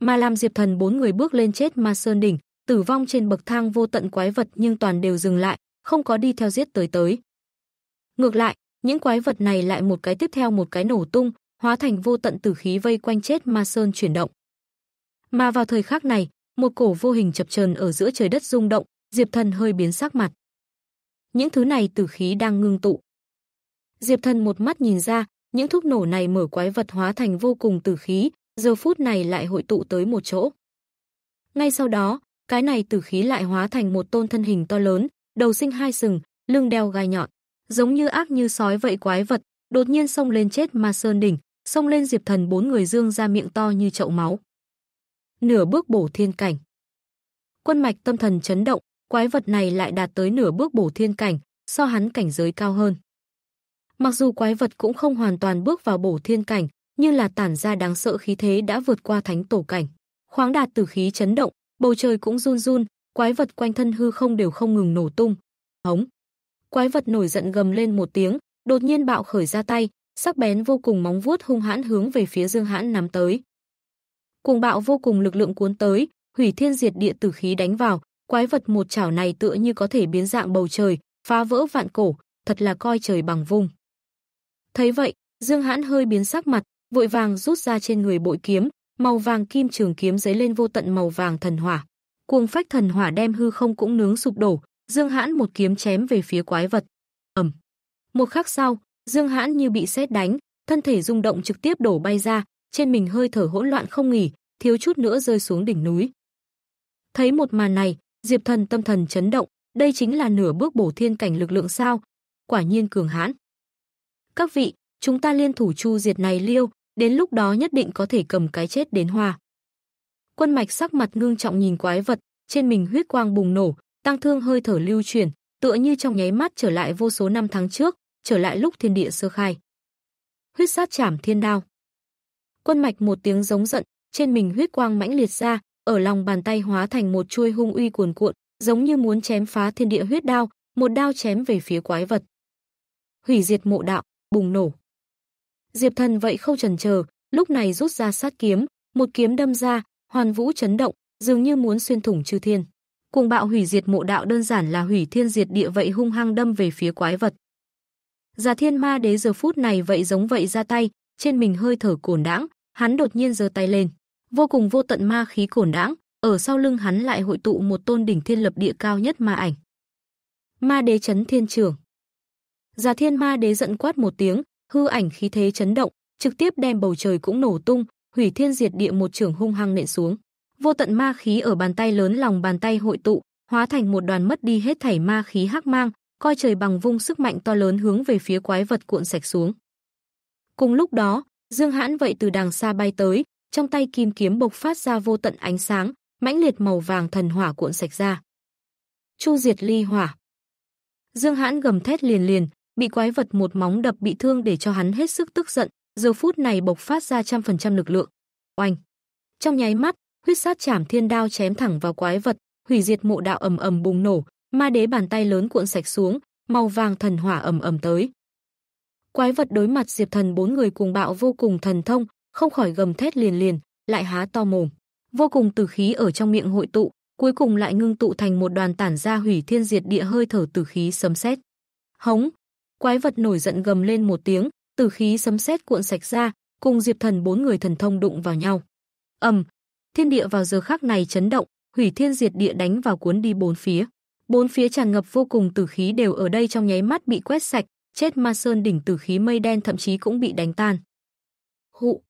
mà làm Diệp Thần bốn người bước lên chết ma sơn đỉnh, tử vong trên bậc thang vô tận quái vật nhưng toàn đều dừng lại, không có đi theo giết tới tới. Ngược lại, những quái vật này lại một cái tiếp theo một cái nổ tung, hóa thành vô tận tử khí vây quanh chết ma sơn chuyển động. Mà vào thời khắc này, một cổ vô hình chập chờn ở giữa trời đất rung động, Diệp Thần hơi biến sắc mặt. Những thứ này tử khí đang ngưng tụ. Diệp Thần một mắt nhìn ra, những thuốc nổ này mở quái vật hóa thành vô cùng tử khí, giờ phút này lại hội tụ tới một chỗ. Ngay sau đó, cái này tử khí lại hóa thành một tôn thân hình to lớn, đầu sinh hai sừng, lưng đeo gai nhọn, giống như ác như sói vậy quái vật, đột nhiên xông lên chết Ma Sơn đỉnh, xông lên Diệp Thần bốn người dương ra miệng to như chậu máu. Nửa bước bổ thiên cảnh. Quân mạch tâm thần chấn động, quái vật này lại đạt tới nửa bước bổ thiên cảnh, so hắn cảnh giới cao hơn. Mặc dù quái vật cũng không hoàn toàn bước vào bổ thiên cảnh, như là tản ra đáng sợ khí thế đã vượt qua thánh tổ cảnh. Khoáng đạt tử khí chấn động, bầu trời cũng run run, quái vật quanh thân hư không đều không ngừng nổ tung. Hống! Quái vật nổi giận gầm lên một tiếng, đột nhiên bạo khởi ra tay, sắc bén vô cùng móng vuốt hung hãn hướng về phía Dương Hãn nắm tới. Cuồng bạo vô cùng lực lượng cuốn tới, hủy thiên diệt địa tử khí đánh vào, quái vật một chảo này tựa như có thể biến dạng bầu trời, phá vỡ vạn cổ, thật là coi trời bằng vùng. Thấy vậy, Dương Hãn hơi biến sắc mặt, vội vàng rút ra trên người bội kiếm, màu vàng kim trường kiếm giấy lên vô tận màu vàng thần hỏa. Cuồng phách thần hỏa đem hư không cũng nướng sụp đổ, Dương Hãn một kiếm chém về phía quái vật. Ầm. Một khắc sau, Dương Hãn như bị sét đánh, thân thể rung động trực tiếp đổ bay ra, trên mình hơi thở hỗn loạn không nghỉ, thiếu chút nữa rơi xuống đỉnh núi. Thấy một màn này, Diệp Thần tâm thần chấn động, đây chính là nửa bước bổ thiên cảnh lực lượng sao? Quả nhiên cường hãn. Các vị, chúng ta liên thủ chu diệt này Liêu, Đến lúc đó nhất định có thể cầm cái chết đến hòa. Quân mạch sắc mặt ngưng trọng nhìn quái vật, trên mình huyết quang bùng nổ, tăng thương hơi thở lưu chuyển, tựa như trong nháy mắt trở lại vô số năm tháng trước, trở lại lúc thiên địa sơ khai. Huyết sát chảm thiên đao. Quân mạch một tiếng giống giận, trên mình huyết quang mãnh liệt ra, ở lòng bàn tay hóa thành một chuôi hung uy cuồn cuộn, giống như muốn chém phá thiên địa huyết đao, một đao chém về phía quái vật. Hủy diệt mộ đạo, bùng nổ. Diệp Thần vậy không chần chờ, lúc này rút ra sát kiếm, một kiếm đâm ra, hoàn vũ chấn động, dường như muốn xuyên thủng chư thiên. cùng bạo hủy diệt mộ đạo đơn giản là hủy thiên diệt địa vậy hung hăng đâm về phía quái vật. Già Thiên Ma Đế giờ phút này vậy giống vậy ra tay, trên mình hơi thở cồn đãng, hắn đột nhiên giơ tay lên, vô cùng vô tận ma khí cồn đãng, ở sau lưng hắn lại hội tụ một tôn đỉnh thiên lập địa cao nhất ma ảnh. Ma Đế chấn thiên trường. Già Thiên Ma Đế giận quát một tiếng, hư ảnh khí thế chấn động, trực tiếp đem bầu trời cũng nổ tung, hủy thiên diệt địa một trường hung hăng nện xuống. Vô tận ma khí ở bàn tay lớn lòng bàn tay hội tụ, hóa thành một đoàn mất đi hết thảy ma khí hắc mang, coi trời bằng vung sức mạnh to lớn hướng về phía quái vật cuộn sạch xuống. Cùng lúc đó, Dương Hãn vậy từ đàng xa bay tới, trong tay kim kiếm bộc phát ra vô tận ánh sáng, mãnh liệt màu vàng thần hỏa cuộn sạch ra. Chu diệt ly hỏa. Dương Hãn gầm thét liền liền, bị quái vật một móng đập bị thương để cho hắn hết sức tức giận, giờ phút này bộc phát ra trăm phần trăm lực lượng. Oanh! Trong nháy mắt, huyết sát chảm thiên đao chém thẳng vào quái vật, hủy diệt mộ đạo ầm ầm bùng nổ, ma đế bàn tay lớn cuộn sạch xuống, màu vàng thần hỏa ầm ầm tới. Quái vật đối mặt Diệp Thần bốn người cùng bạo vô cùng thần thông, không khỏi gầm thét liền liền, lại há to mồm. Vô cùng tử khí ở trong miệng hội tụ, cuối cùng lại ngưng tụ thành một đoàn tản ra hủy thiên diệt địa hơi thở tử khí sấm sét. Hống, Quái vật nổi giận gầm lên một tiếng, tử khí sấm sét cuộn sạch ra, cùng Diệp Thần bốn người thần thông đụng vào nhau. Ầm, thiên địa vào giờ khắc này chấn động, hủy thiên diệt địa đánh vào cuốn đi bốn phía. Bốn phía tràn ngập vô cùng tử khí đều ở đây trong nháy mắt bị quét sạch, chết ma sơn đỉnh tử khí mây đen thậm chí cũng bị đánh tan. Hụ.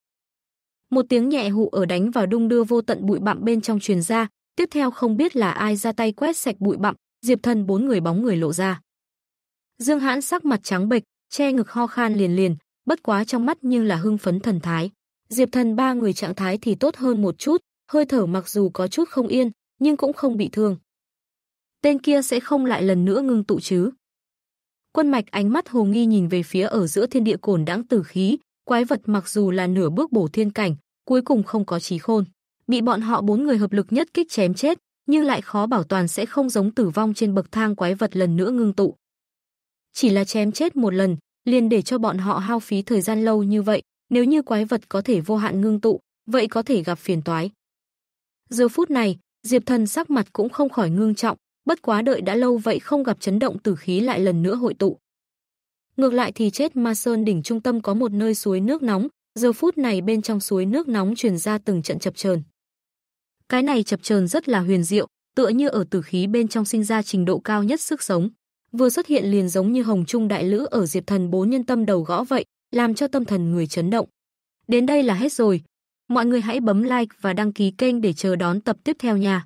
Một tiếng nhẹ hụ ở đánh vào đung đưa vô tận bụi bặm bên trong truyền ra, tiếp theo không biết là ai ra tay quét sạch bụi bặm, Diệp Thần bốn người bóng người lộ ra. Dương Hãn sắc mặt trắng bệch, che ngực ho khan liền liền, bất quá trong mắt như là hưng phấn thần thái. Diệp Thần ba người trạng thái thì tốt hơn một chút, hơi thở mặc dù có chút không yên, nhưng cũng không bị thương. Tên kia sẽ không lại lần nữa ngưng tụ chứ? Quân Mạch ánh mắt hồ nghi nhìn về phía ở giữa thiên địa cồn đãng tử khí, quái vật mặc dù là nửa bước bổ thiên cảnh, cuối cùng không có trí khôn, bị bọn họ bốn người hợp lực nhất kích chém chết, nhưng lại khó bảo toàn sẽ không giống tử vong trên bậc thang quái vật lần nữa ngưng tụ chỉ là chém chết một lần, liền để cho bọn họ hao phí thời gian lâu như vậy, nếu như quái vật có thể vô hạn ngưng tụ, vậy có thể gặp phiền toái. Giờ phút này, Diệp Thần sắc mặt cũng không khỏi ngưng trọng, bất quá đợi đã lâu vậy không gặp chấn động tử khí lại lần nữa hội tụ. Ngược lại thì chết Ma Sơn đỉnh trung tâm có một nơi suối nước nóng, giờ phút này bên trong suối nước nóng truyền ra từng trận chập chờn. Cái này chập chờn rất là huyền diệu, tựa như ở tử khí bên trong sinh ra trình độ cao nhất sức sống vừa xuất hiện liền giống như hồng trung đại lữ ở Diệp Thần bố nhân tâm đầu gõ vậy, làm cho tâm thần người chấn động. Đến đây là hết rồi. Mọi người hãy bấm like và đăng ký kênh để chờ đón tập tiếp theo nha.